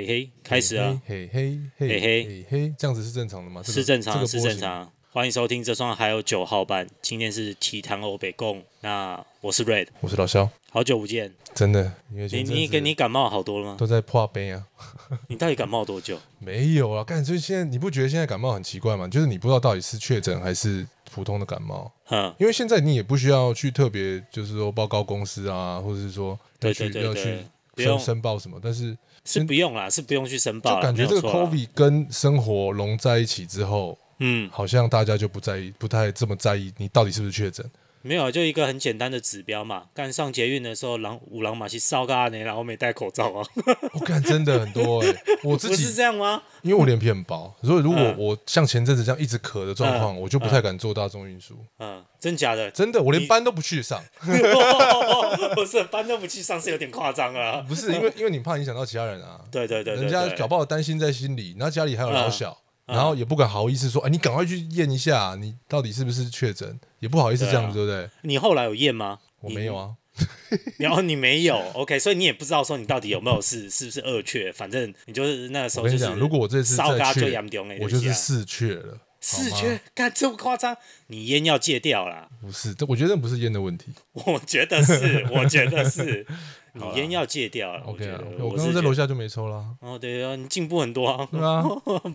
嘿嘿，开始啊！嘿嘿嘿嘿嘿，这样子是正常的吗？是正常，是正常。欢迎收听这双，还有九号版。今天是体坛欧北共。那我是 Red，我是老肖，好久不见，真的。你你跟你感冒好多了吗？都在破冰啊！你到底感冒多久？没有啊，干脆现在你不觉得现在感冒很奇怪吗？就是你不知道到底是确诊还是普通的感冒。嗯，因为现在你也不需要去特别就是说报告公司啊，或者是说要去要去申申报什么，但是。是不用啦，是不用去申报。就感觉这个 COVID 跟生活融在一起之后，嗯，好像大家就不在意，不太这么在意你到底是不是确诊。没有，就一个很简单的指标嘛。刚上捷运的时候，狼五狼马西烧个阿内，然后没戴口罩啊。我敢真的很多哎，我自己是这样吗？因为我脸皮很薄，所以如果我像前阵子这样一直咳的状况，我就不太敢坐大众运输。嗯，真假的，真的，我连班都不去上。不是，班都不去上是有点夸张啊。不是因为，因为你怕影响到其他人啊。对对对，人家搞不好担心在心里，然后家里还有老小。然后也不敢好意思说，哎，你赶快去验一下，你到底是不是确诊？也不好意思这样子，对不对？你后来有验吗？我没有啊。然后你没有，OK，所以你也不知道说你到底有没有是是不是二确，反正你就是那个时候就是。如果我这次再确我就是四确了。四确，干这么夸张？你烟要戒掉啦。不是，这我觉得不是烟的问题。我觉得是，我觉得是。你烟要戒掉，我觉得我刚刚在楼下就没抽了。哦，对啊，你进步很多啊，对啊，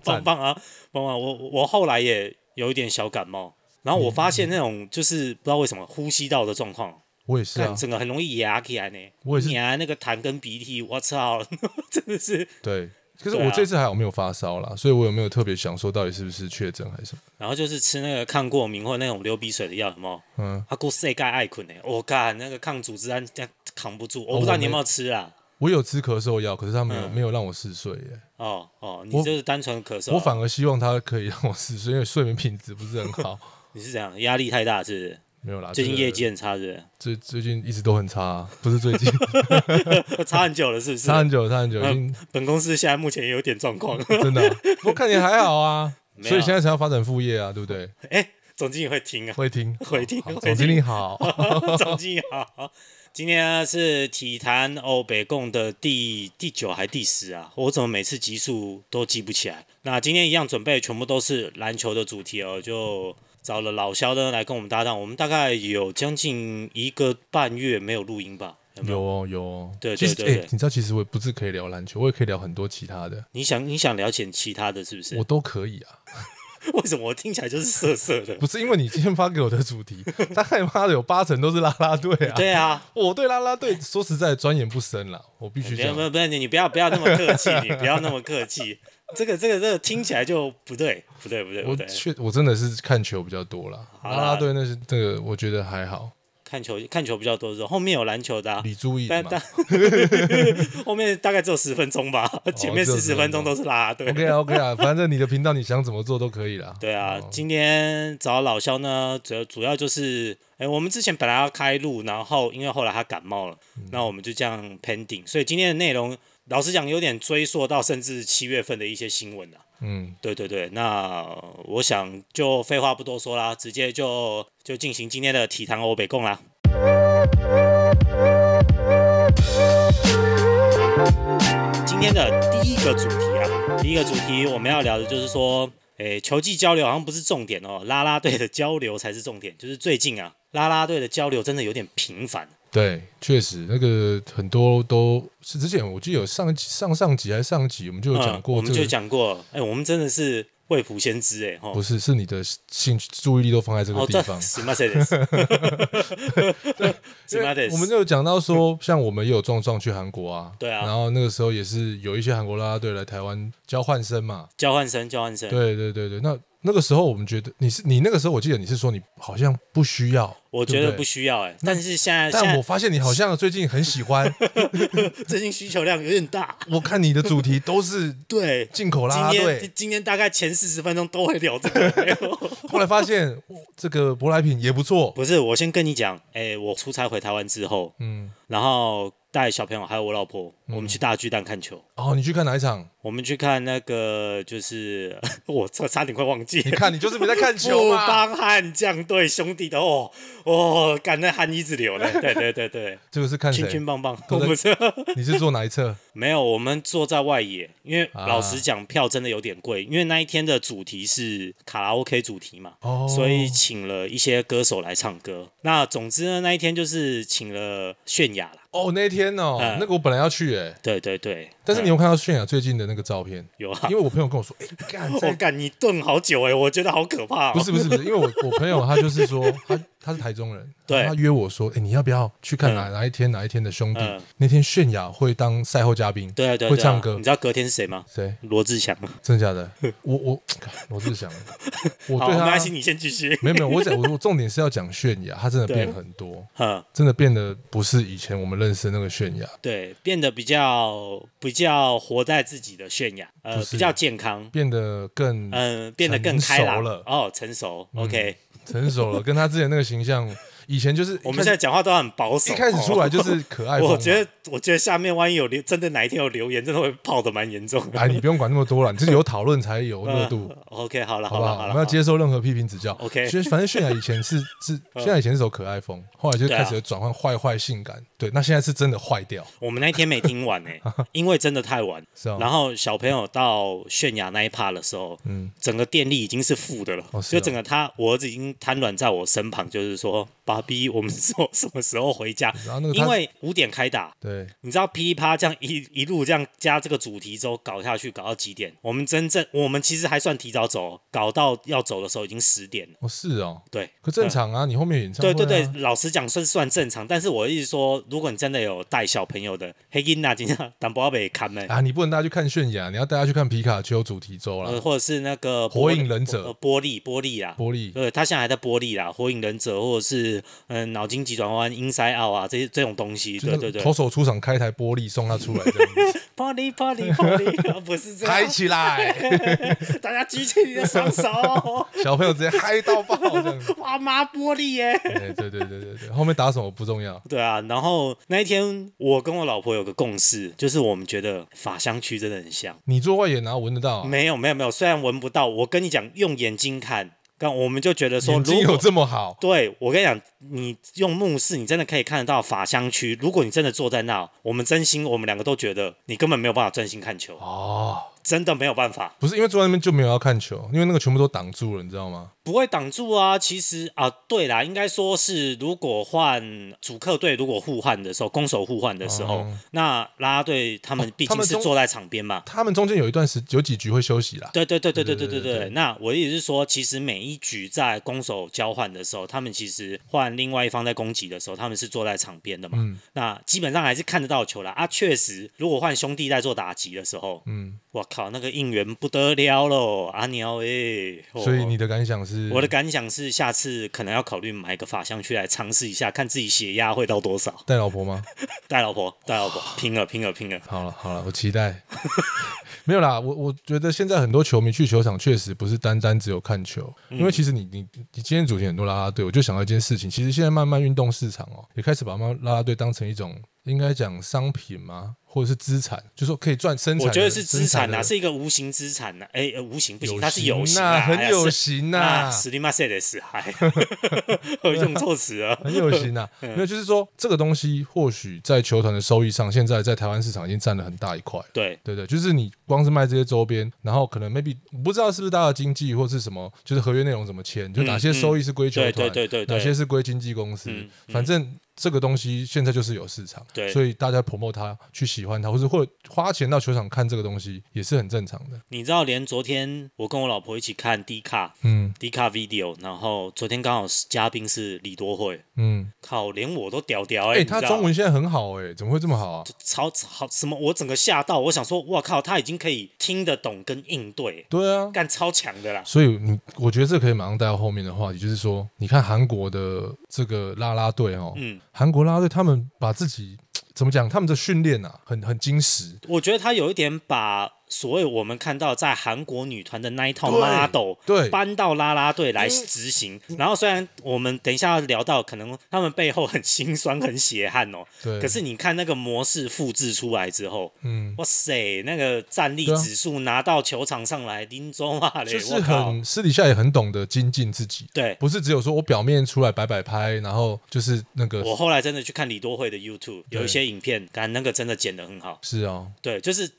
棒棒啊，棒棒！我我后来也有一点小感冒，然后我发现那种就是不知道为什么呼吸道的状况，我也是啊，整个很容易哑起来呢。我是啊，那个痰跟鼻涕，我操，真的是对。可是我这次还好没有发烧啦，所以我有没有特别想说到底是不是确诊还是什么？然后就是吃那个抗过敏或那种流鼻水的药，什么？嗯，给我塞盖艾困呢，我靠，那个抗组织胺扛不住，我不知道你有没有吃啊？我有吃咳嗽药，可是他没有没有让我嗜睡耶。哦哦，你就是单纯咳嗽。我反而希望他可以让我嗜睡，因为睡眠品质不是很好。你是怎样？压力太大是不是？没有啦，最近业绩很差，是最最近一直都很差，不是最近，差很久了，是不是？差很久，差很久，已经。本公司现在目前也有点状况，真的。我 看你还好啊，所以现在才要发展副业啊，对不对？哎，总经理会听啊，会听，会听。总经理好，总经理好。今天是体坛欧北共的第第九还第十啊？我怎么每次集数都记不起来？那今天一样准备，全部都是篮球的主题哦，就。找了老肖的来跟我们搭档，我们大概有将近一个半月没有录音吧？有哦，有哦，对对对。你知道，其实我不是可以聊篮球，我也可以聊很多其他的。你想，你想聊解其他的是不是？我都可以啊。为什么我听起来就是涩涩的？不是因为你今天发给我的主题，他 概妈的有八成都是拉拉队。对啊，我对拉拉队，说实在，转研不深了。我必须，不不不，你不要不要那么客气，你不要那么客气。这个这个这个听起来就不对，不对不对不对。确我真的是看球比较多了，啦啦队那是这个我觉得还好。看球看球比较多，的候，后面有篮球的，你注意。后面大概只有十分钟吧，前面四十分钟都是啦啦队。OK OK 啊，反正你的频道你想怎么做都可以啦。对啊，今天找老肖呢，主要主要就是，哎，我们之前本来要开录，然后因为后来他感冒了，那我们就这样 pending，所以今天的内容。老实讲，有点追溯到甚至七月份的一些新闻了。嗯，对对对，那我想就废话不多说啦，直接就就进行今天的体坛欧北共啦。今天的第一个主题啊，第一个主题我们要聊的就是说，诶，球技交流好像不是重点哦，拉拉队的交流才是重点。就是最近啊，拉拉队的交流真的有点频繁。对，确实那个很多都是之前我记得有上上上集还是上集，我们就有讲过，我们就讲过，哎，我们真的是未卜先知，哎不是，是你的兴趣注意力都放在这个地方。我们就有讲到说，像我们也有壮壮去韩国啊，对啊，然后那个时候也是有一些韩国啦啦队来台湾交换生嘛，交换生，交换生，对对对对，那那个时候我们觉得你是你那个时候我记得你是说你好像不需要。我觉得不需要哎，但是现在，但我发现你好像最近很喜欢，最近需求量有点大。我看你的主题都是 对进口啦，今天今天大概前四十分钟都会聊这个。后来发现这个舶来品也不错。不是，我先跟你讲，哎，我出差回台湾之后，嗯，然后带小朋友还有我老婆，我们去大巨蛋看球。哦，你去看哪一场？我们去看那个，就是我差差点快忘记你看你就是没在看球。富邦悍将队兄弟的哦。哦，赶在汗一直流了，对对对对，这个是看。轻轻棒棒，购物车。你是坐哪一侧？没有，我们坐在外野，因为老实讲，票真的有点贵。因为那一天的主题是卡拉 OK 主题嘛，哦、所以请了一些歌手来唱歌。那总之呢，那一天就是请了泫雅了。哦，那一天哦，那个我本来要去诶。对对对。但是你有看到炫雅最近的那个照片？有啊，因为我朋友跟我说，哎、干，我干，你炖好久哎，我觉得好可怕。不是不是不是，因为我我朋友他就是说，他他是台中人，对，他约我说，哎，你要不要去看哪哪一天哪一天的兄弟？那天炫雅会当赛后嘉宾，对对，会唱歌。你知道隔天是谁吗？谁？罗志祥。真的？假的？我我罗志祥，我对。他，没关系，你先继续。没有没有，我讲我我重点是要讲炫雅，他真的变很多，真的变得不是以前我们认识的那个炫雅。对，变得比较不。较活在自己的炫耀，呃，比较健康，变得更嗯，变得更开朗了哦，成熟，OK，成熟了，跟他之前那个形象。以前就是我们现在讲话都很保守，一开始出来就是可爱风。我觉得，我觉得下面万一有留，真的哪一天有留言，真的会泡的蛮严重。的。哎，你不用管那么多了，你自己有讨论才有热度。OK，好了，好了，了，我们要接受任何批评指教。OK，其实反正泫雅以前是是，现 在以前是首可爱风，后来就开始转换坏坏性感。对，那现在是真的坏掉。我们那天没听完呢，因为真的太晚。是啊。然后小朋友到泫雅那一趴的时候，嗯，整个电力已经是负的了，就整个他我儿子已经瘫软在我身旁，就是说。爸比，我们说什么时候回家？因为五点开打。对，你知道噼里啪这样一一路这样加这个主题周搞下去，搞到几点？我们真正我们其实还算提早走，搞到要走的时候已经十点了。哦，是哦，对，可正常啊，你后面演唱。对对对，老实讲算算正常，但是我一直说，如果你真的有带小朋友的，黑金娜今天不要被看门啊？你不能带他去看炫雅，你要带他去看皮卡丘主题周了，或者是那个火影忍者、玻璃玻璃啊，玻璃，对，他现在还在玻璃啦，火影忍者或者是。嗯，脑筋急转弯、out 啊，这些这种东西，对对对，左手出场开台玻璃送他出来，玻璃玻璃玻璃，不是嗨起来，大家举起你的双手，小朋友直接嗨到爆，哇妈玻璃耶，对对对对对，后面打什么不重要，对啊，然后那一天我跟我老婆有个共识，就是我们觉得法香区真的很香，你做外然哪闻得到？没有没有没有，虽然闻不到，我跟你讲，用眼睛看。刚我们就觉得说，如果有这么好？对我跟你讲，你用目视，你真的可以看得到法香区。如果你真的坐在那，我们真心，我们两个都觉得你根本没有办法专心看球哦，真的没有办法。不是因为坐在那边就没有要看球，因为那个全部都挡住了，你知道吗？不会挡住啊，其实啊，对啦，应该说是如果换主客队，如果互换的时候，攻守互换的时候，那拉拉队他们毕竟是坐在场边嘛。他们中间有一段时，有几局会休息啦。对对对对对对对对。那我也是说，其实每一局在攻守交换的时候，他们其实换另外一方在攻击的时候，他们是坐在场边的嘛。那基本上还是看得到球啦。啊，确实，如果换兄弟在做打击的时候，嗯，我靠，那个应援不得了喽，阿鸟诶。所以你的感想是？我的感想是，下次可能要考虑买个法枪去来尝试一下，看自己血压会到多少。带老婆吗？带老婆，带老婆，拼了，拼了，拼了。好了，好了，我期待。没有啦，我我觉得现在很多球迷去球场确实不是单单只有看球，因为其实你你你今天主题很多拉拉队，我就想到一件事情，其实现在慢慢运动市场哦也开始把们拉拉队当成一种。应该讲商品吗，或者是资产？就是、说可以赚生产。我觉得是资产呐，是一个无形资产呐。哎，无形不行，它是有形啊，很有形呐。史蒂马塞的死孩，我一种措辞啊，很有形呐。没有，就是说这个东西或许在球团的收益上，现在在台湾市场已经占了很大一块。对对对，就是你光是卖这些周边，然后可能 maybe 不知道是不是大家经济或是什么，就是合约内容怎么签，就哪些收益是归球团，对对对哪些是归经纪公司，反正。这个东西现在就是有市场，对，所以大家 promo 它，去喜欢它，或者会花钱到球场看这个东西也是很正常的。你知道，连昨天我跟我老婆一起看 D 卡，嗯，D 卡 video，然后昨天刚好是嘉宾是李多惠，嗯，靠，连我都屌屌哎，他中文现在很好哎，怎么会这么好啊？超超什么？我整个吓到，我想说，我靠，他已经可以听得懂跟应对，对啊，干超强的啦。所以你，我觉得这可以马上带到后面的话题，就是说，你看韩国的这个拉拉队哦，嗯。韩国拉队，他们把自己怎么讲？他们的训练啊，很很精实。我觉得他有一点把。所以我们看到在韩国女团的那一套 model 搬到啦啦队来执行，然后虽然我们等一下聊到可能他们背后很辛酸、很血汗哦，可是你看那个模式复制出来之后，嗯，哇塞，那个战力指数拿到球场上来盯中啊，就是很私底下也很懂得精进自己，对，不是只有说我表面出来摆摆拍，然后就是那个。我后来真的去看李多惠的 YouTube，有一些影片，感觉那个真的剪得很好。是啊，对，就是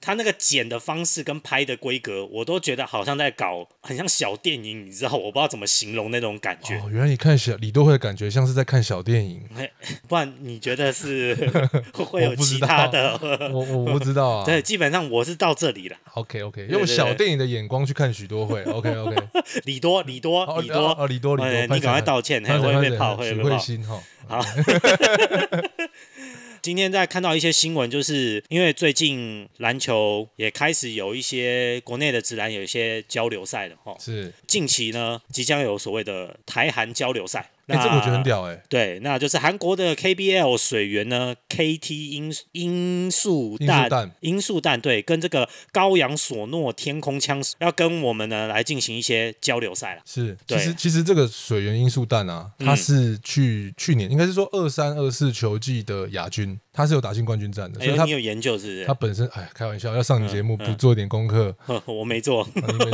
他那个。剪的方式跟拍的规格，我都觉得好像在搞，很像小电影，你知道？我不知道怎么形容那种感觉。哦，原来你看小李多会，感觉像是在看小电影。不然你觉得是 会有其他的？我我不知道啊。对，基本上我是到这里了。OK OK，用小电影的眼光去看许多会。OK OK，李多李多李多啊李多李多，你赶快道歉，赶被道会了。慧心哈。好。今天在看到一些新闻，就是因为最近篮球也开始有一些国内的职篮有一些交流赛的哈，是近期呢即将有所谓的台韩交流赛。哎，这个我觉得很屌哎，对，那就是韩国的 KBL 水源呢，KT 音音速弹，音速弹，对，跟这个高阳索诺天空枪要跟我们呢来进行一些交流赛了。是，其实其实这个水源音速弹啊，它是去去年应该是说二三二四球季的亚军。他是有打进冠军战的，所以他有研究，是不是？他本身哎，开玩笑，要上你节目不做一点功课，我没做，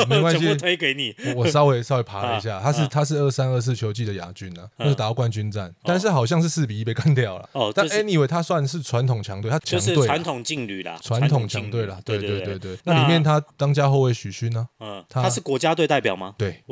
没关系，推给你。我稍微稍微爬了一下，他是他是二三二四球季的亚军啊，就是打到冠军战，但是好像是四比一被干掉了。哦，但 Anyway 他算是传统强队，他强队就是传统劲旅啦，传统强队啦，对对对对。那里面他当家后卫许勋呢？嗯，他是国家队代表吗？对。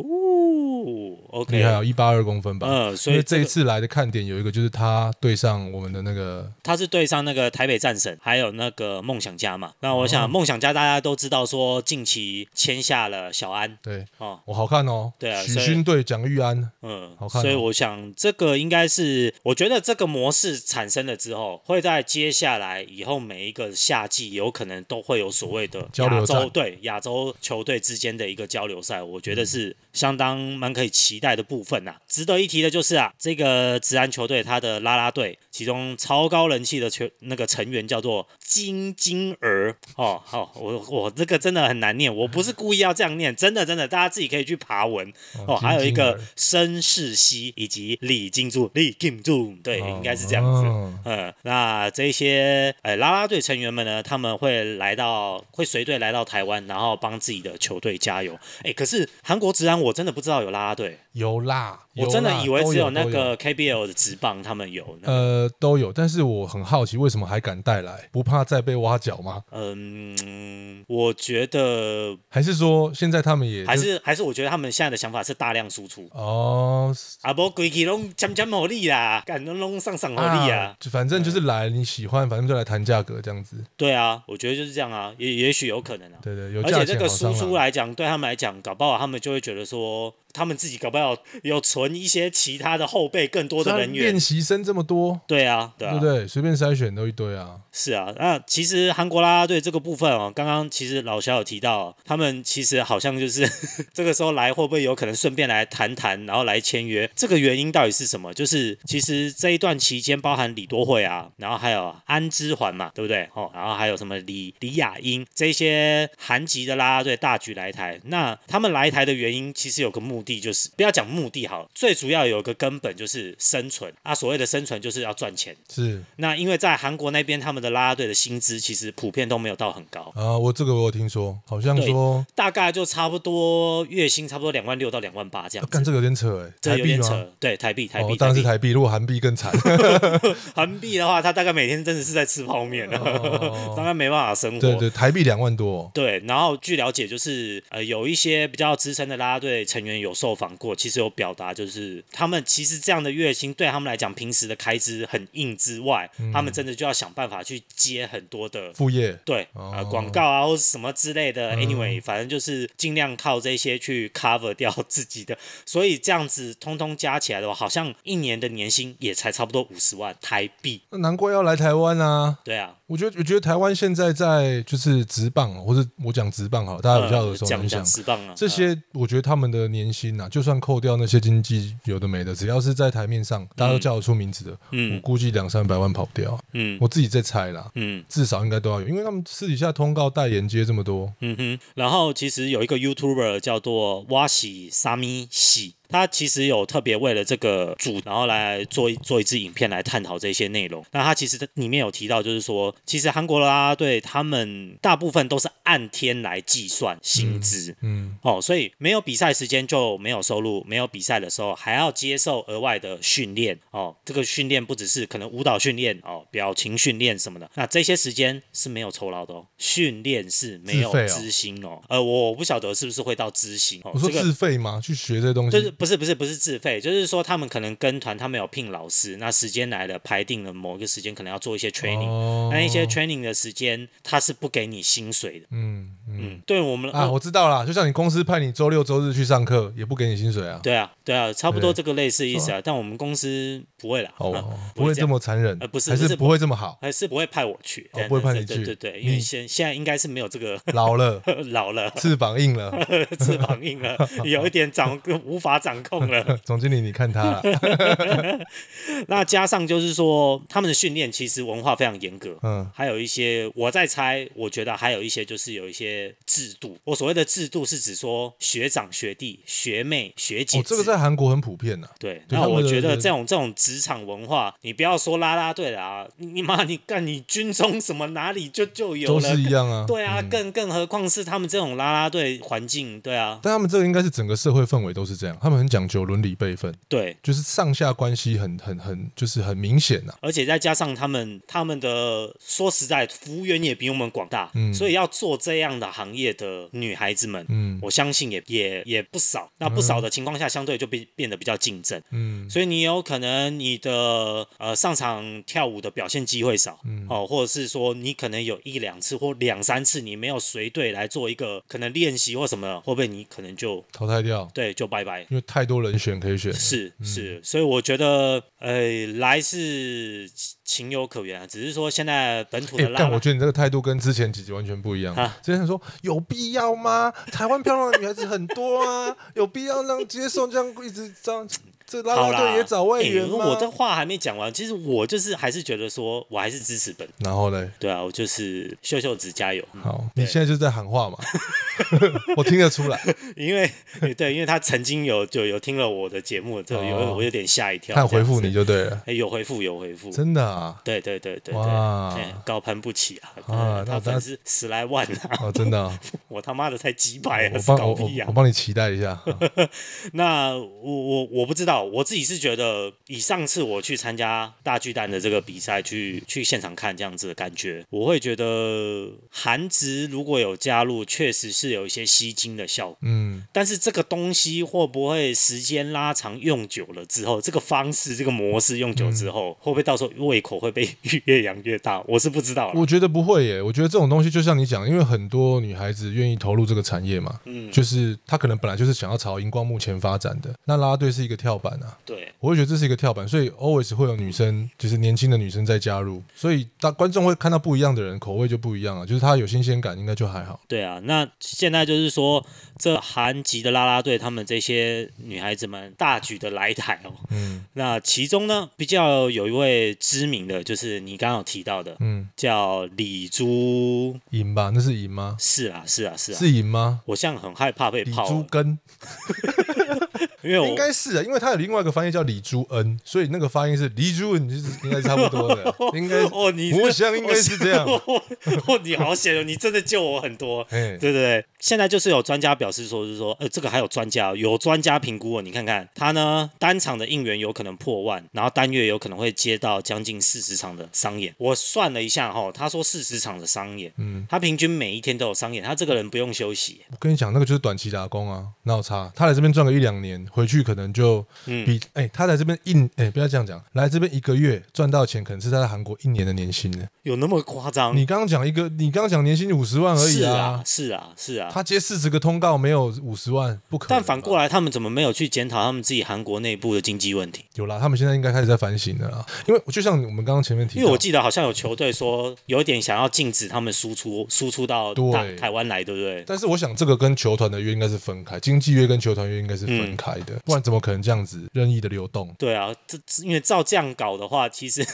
哦，OK，还有一八二公分吧。嗯，所以这一次来的看点有一个，就是他对上我们的那个，他是对上那个台北战神，还有那个梦想家嘛。那我想梦想家大家都知道，说近期签下了小安，对哦，我好看哦，对啊，许勋对蒋玉安，嗯，好看。所以我想这个应该是，我觉得这个模式产生了之后，会在接下来以后每一个夏季有可能都会有所谓的交流赛，对亚洲球队之间的一个交流赛，我觉得是。相当蛮可以期待的部分呐，值得一提的就是啊，这个职安球队它的啦啦队。其中超高人气的球那个成员叫做金金儿哦，好，我我这个真的很难念，我不是故意要这样念，真的真的，大家自己可以去爬文哦。还有一个申世熙以及李金柱，李金柱，对，应该是这样子，嗯。那这些呃拉拉队成员们呢，他们会来到，会随队来到台湾，然后帮自己的球队加油。哎，可是韩国职安我真的不知道有拉拉队，有啦。我真的以为只有那个 KBL 的直棒他们有，呃，都有。但是我很好奇，为什么还敢带来，不怕再被挖角吗？嗯，我觉得还是说，现在他们也还是还是，我觉得他们现在的想法是大量输出哦。阿伯，鬼基隆讲讲毛利啦，敢都弄上上毛利啊，就反正就是来你喜欢，反正就来谈价格这样子。对啊，我觉得就是这样啊，也也许有可能啊。对对，而且这个输出来讲，对他们来讲，搞不好他们就会觉得说。他们自己搞不好有存一些其他的后备更多的人员？练习生这么多，对啊，对啊，对不对？随便筛选都一堆啊。是啊，那其实韩国啦啦队这个部分哦，刚刚其实老肖有提到，他们其实好像就是 这个时候来，会不会有可能顺便来谈谈，然后来签约？这个原因到底是什么？就是其实这一段期间，包含李多惠啊，然后还有安之环嘛，对不对？哦，然后还有什么李李雅英这些韩籍的啦啦队大举来台，那他们来台的原因其实有个目。地就是不要讲目的好最主要有一个根本就是生存啊。所谓的生存就是要赚钱，是那因为在韩国那边，他们的拉拉队的薪资其实普遍都没有到很高啊。我这个我有听说好像说大概就差不多月薪差不多两万六到两万八这样。干这个有点扯哎，台币扯，对，台币台币。但是台币如果韩币更惨，韩币的话他大概每天真的是在吃泡面了，当 然没办法生活。对对，台币两万多。对，然后据了解就是呃有一些比较资深的拉拉队成员有。受访过，其实有表达，就是他们其实这样的月薪对他们来讲，平时的开支很硬之外，他们真的就要想办法去接很多的副业，对啊，广告啊或什么之类的，anyway，反正就是尽量靠这些去 cover 掉自己的，所以这样子通通加起来的话，好像一年的年薪也才差不多五十万台币，那难怪要来台湾啊，对啊。我觉得，我觉得台湾现在在就是直棒，或者我讲直棒好，大家比较耳熟能详。这些我觉得他们的年薪呐，就算扣掉那些经济有的没的，只要是在台面上，大家都叫得出名字的，嗯，我估计两三百万跑不掉，嗯，我自己在猜啦，嗯，至少应该都要有，因为他们私底下通告代言接这么多，嗯哼。然后其实有一个 YouTuber 叫做哇喜沙咪喜。他其实有特别为了这个组，然后来做做一支影片来探讨这些内容。那他其实里面有提到，就是说，其实韩国的啦啦队他们大部分都是按天来计算薪资，嗯，哦，所以没有比赛时间就没有收入，没有比赛的时候还要接受额外的训练，哦，这个训练不只是可能舞蹈训练，哦，表情训练什么的，那这些时间是没有酬劳的，哦，训练是没有资薪哦，呃，我不晓得是不是会到资薪。我说自费吗？去学这东西？不是不是不是自费，就是说他们可能跟团，他们有聘老师。那时间来了排定了某一个时间，可能要做一些 training。哦、那一些 training 的时间，他是不给你薪水的。嗯嗯，对我们啊，我知道啦，就像你公司派你周六周日去上课，也不给你薪水啊？对啊对啊，差不多这个类似意思啊。但我们公司不会啦，不会这么残忍，呃，不是，还是不会这么好，还是不会派我去，不会派你去，对对对，因为现现在应该是没有这个老了 老了，翅膀硬了，翅膀硬了，有一点长无法。掌控了 总经理，你看他，那加上就是说他们的训练其实文化非常严格，嗯，还有一些我在猜，我觉得还有一些就是有一些制度，我所谓的制度是指说学长学弟学妹学姐，这个在韩国很普遍啊。对。那我觉得这种这种职场文化，你不要说拉拉队了啊，你妈你干你军中什么哪里就就有了，都是一样啊，对啊，更更何况是他们这种拉拉队环境，对啊，但他们这个应该是整个社会氛围都是这样，他们。很讲究伦理辈分，对，就是上下关系很很很，就是很明显呐。而且再加上他们他们的说实在，服务员也比我们广大，嗯，所以要做这样的行业的女孩子们，嗯，我相信也也也不少。那不少的情况下，相对就变变得比较竞争，嗯，所以你有可能你的呃上场跳舞的表现机会少，哦，或者是说你可能有一两次或两三次你没有随队来做一个可能练习或什么，会不会你可能就淘汰掉？对，就拜拜。太多人选可以选，是是，所以我觉得，呃，来是情有可原，只是说现在本土的，但我觉得你这个态度跟之前几集完全不一样。之前说有必要吗？台湾漂亮的女孩子很多啊，有必要让接受这样一直这样。这拉拉队也找外援我的话还没讲完，其实我就是还是觉得说我还是支持本。然后呢？对啊，我就是秀秀子加油。好，你现在就在喊话嘛，我听得出来，因为对，因为他曾经有就有听了我的节目，就有我有点吓一跳。他回复你就对了，有回复有回复，真的啊？对对对对对，哇，高攀不起啊！啊，他粉丝十来万啊，真的，我他妈的才几百啊，搞屁啊！我帮你期待一下，那我我我不知道。我自己是觉得，以上次我去参加大巨蛋的这个比赛去去现场看这样子的感觉，我会觉得韩职如果有加入，确实是有一些吸睛的效果。嗯，但是这个东西会不会时间拉长，用久了之后，这个方式、这个模式用久之后，会不会到时候胃口会被 越养越大？我是不知道。我觉得不会耶。我觉得这种东西就像你讲，因为很多女孩子愿意投入这个产业嘛，嗯，就是她可能本来就是想要朝荧光幕前发展的。那拉拉队是一个跳。对，我会觉得这是一个跳板，所以 always 会有女生，就是年轻的女生在加入，所以大观众会看到不一样的人，口味就不一样了，就是他有新鲜感，应该就还好。对啊，那现在就是说。这韩籍的啦啦队，他们这些女孩子们大举的来台哦。嗯，那其中呢，比较有一位知名的就是你刚刚提到的，嗯，叫李珠银吧？那是银吗？是啊，是啊，是啊。是银吗？我像很害怕被。李珠根。因为应该是，啊，因为他有另外一个翻译叫李珠恩，所以那个发音是李珠恩，就是应该差不多的。应该哦，你我想应该是这样。哦，你好险哦！你真的救我很多。对对对，现在就是有专家表。表示说是说，呃，这个还有专家，有专家评估哦。你看看他呢，单场的应援有可能破万，然后单月有可能会接到将近四十场的商演。我算了一下哈，他说四十场的商演，嗯，他平均每一天都有商演，他这个人不用休息。我跟你讲，那个就是短期打工啊，哪有差？他来这边赚个一两年，回去可能就比哎，他来这边应哎，不要这样讲，来这边一个月赚到钱，可能是他在韩国一年的年薪呢。有那么夸张？你刚刚讲一个，你刚刚讲年薪五十万而已啊，是啊，是啊，是啊，他接四十个通告。没有五十万不可，但反过来，他们怎么没有去检讨他们自己韩国内部的经济问题？有啦，他们现在应该开始在反省了。因为就像我们刚刚前面提，因为我记得好像有球队说有一点想要禁止他们输出输出到台湾来，对不对？但是我想这个跟球团的约应该是分开，经济约跟球团约应该是分开的，不然怎么可能这样子任意的流动？对啊，这因为照这样搞的话，其实。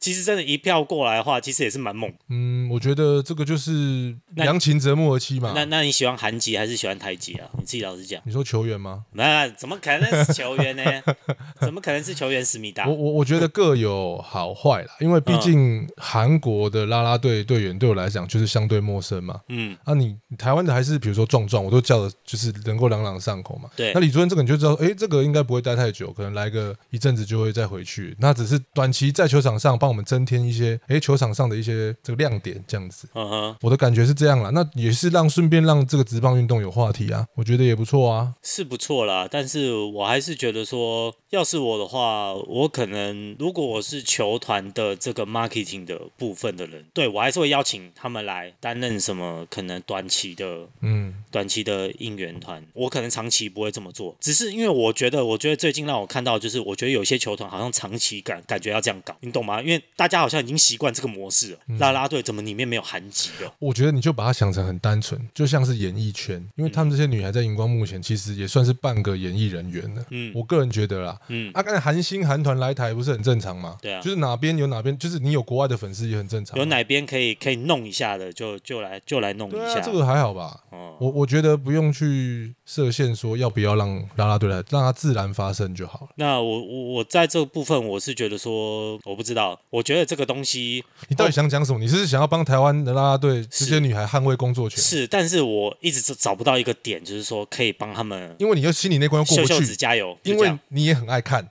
其实真的，一票过来的话，其实也是蛮猛。嗯，我觉得这个就是“良禽择木而栖嘛。那，那你喜欢韩籍还是喜欢台籍啊？你自己老实讲。你说球员吗？那怎么可能是球员呢？怎么可能是球员？史密达。我我我觉得各有好坏啦，因为毕竟韩国的啦啦队队员对我来讲就是相对陌生嘛。嗯。啊，你台湾的还是比如说壮壮，我都叫的就是能够朗朗上口嘛。对。那李主任这个你就知道，哎，这个应该不会待太久，可能来个一阵子就会再回去。那只是短期在球场上帮。我们增添一些哎球场上的一些这个亮点，这样子，嗯哼，我的感觉是这样啦，那也是让顺便让这个直棒运动有话题啊，我觉得也不错啊，是不错啦。但是我还是觉得说，要是我的话，我可能如果我是球团的这个 marketing 的部分的人，对我还是会邀请他们来担任什么可能短期的嗯短期的应援团。我可能长期不会这么做，只是因为我觉得，我觉得最近让我看到就是，我觉得有些球团好像长期感感觉要这样搞，你懂吗？因为大家好像已经习惯这个模式了，啦啦队怎么里面没有韩籍的？我觉得你就把它想成很单纯，就像是演艺圈，因为他们这些女孩在荧光幕前其实也算是半个演艺人员了。嗯，我个人觉得啦，嗯，啊，刚才韩星韩团来台不是很正常吗？对啊，就是哪边有哪边，就是你有国外的粉丝也很正常。有哪边可以可以弄一下的，就就来就来弄一下。这个还好吧？哦，我我觉得不用去设限，说要不要让拉拉队来，让它自然发生就好了。那我我我在这部分我是觉得说，我不知道。我觉得这个东西，你到底想讲什么？你是想要帮台湾的啦啦队这些女孩捍卫工作权？是，但是我一直找找不到一个点，就是说可以帮他们。因为你又心里那关过不去。秀秀子加油！因为你也很爱看。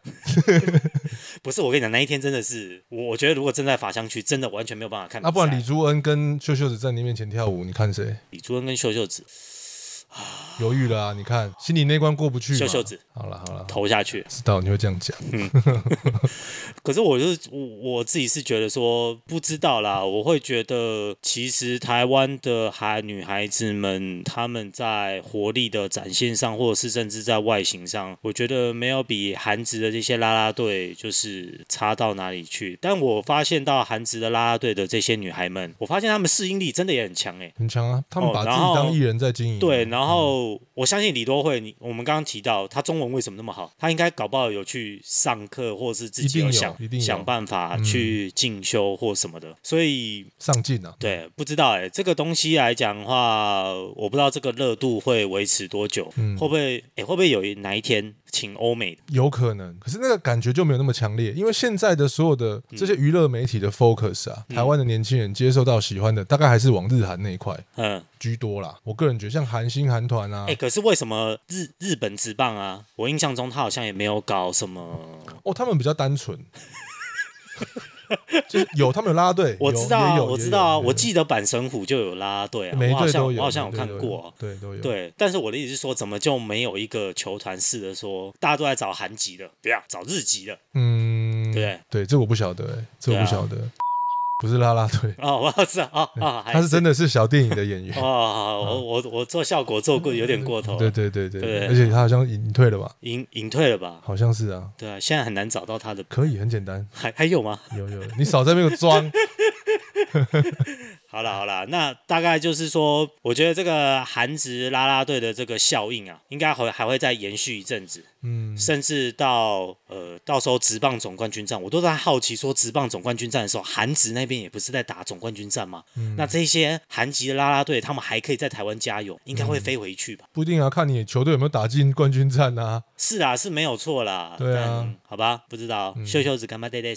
不是我跟你讲，那一天真的是，我觉得如果正在法香区，真的完全没有办法看。那不然李珠恩跟秀秀子在你面前跳舞，你看谁？李珠恩跟秀秀子。犹豫了啊！你看，心里那关过不去，秀秀子，好了好了，投下去。知道你会这样讲，嗯、可是我就是我自己是觉得说不知道啦。我会觉得，其实台湾的孩女孩子们，他们在活力的展现上，或者是甚至在外形上，我觉得没有比韩职的这些拉拉队就是差到哪里去。但我发现到韩职的拉拉队的这些女孩们，我发现她们适应力真的也很强哎，很强啊！他们把自己当艺人在经营，对，然后。然后我相信李多慧，你我们刚刚提到她中文为什么那么好，她应该搞不好有去上课，或是自己有想想办法去进修或什么的，所以上进啊。对，不知道哎，这个东西来讲的话，我不知道这个热度会维持多久，会不会哎会不会有哪一天？请欧美的有可能，可是那个感觉就没有那么强烈，因为现在的所有的这些娱乐媒体的 focus 啊，台湾的年轻人接受到喜欢的大概还是往日韩那一块嗯居多啦。我个人觉得像韩星、韩团啊，哎，可是为什么日日本之棒啊？我印象中他好像也没有搞什么哦，他们比较单纯。就有他们有拉拉队，我知道，我知道啊，我记得板神虎就有拉拉队，啊，我好像我好像有看过，对都有，对。但是我的意思是说，怎么就没有一个球团似的说，大家都在找韩籍的，不要找日籍的，嗯，对对，这我不晓得，这我不晓得。不是拉拉队啊，我是啊啊，他是真的是小电影的演员哦，我我我做效果做过有点过头，对对对对而且他好像隐隐退了吧，隐隐退了吧，好像是啊，对啊，现在很难找到他的，可以很简单，还还有吗？有有，你少在那个装。好了好了，那大概就是说，我觉得这个韩职拉拉队的这个效应啊，应该会还会再延续一阵子。嗯，甚至到呃，到时候直棒总冠军战，我都在好奇说，直棒总冠军战的时候，韩职那边也不是在打总冠军战吗？那这些韩籍的拉拉队，他们还可以在台湾加油，应该会飞回去吧？不一定啊，看你球队有没有打进冠军战啊。是啊，是没有错啦。对啊，好吧，不知道。秀秀子干嘛的的？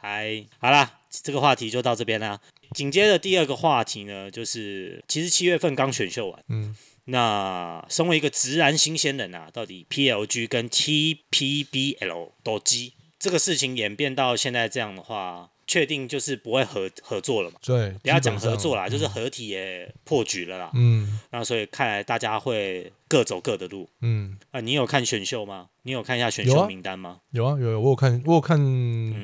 嗨，好啦。这个话题就到这边啦。紧接着第二个话题呢，就是其实七月份刚选秀完，嗯，那身为一个直男新鲜人啊，到底 PLG 跟 TPBL 斗鸡这个事情演变到现在这样的话，确定就是不会合合作了嘛？对，不要讲合作啦，就是合体也破局了啦，嗯，那所以看来大家会。各走各的路，嗯啊，你有看选秀吗？你有看一下选秀名单吗？有啊，有有，我有看，我有看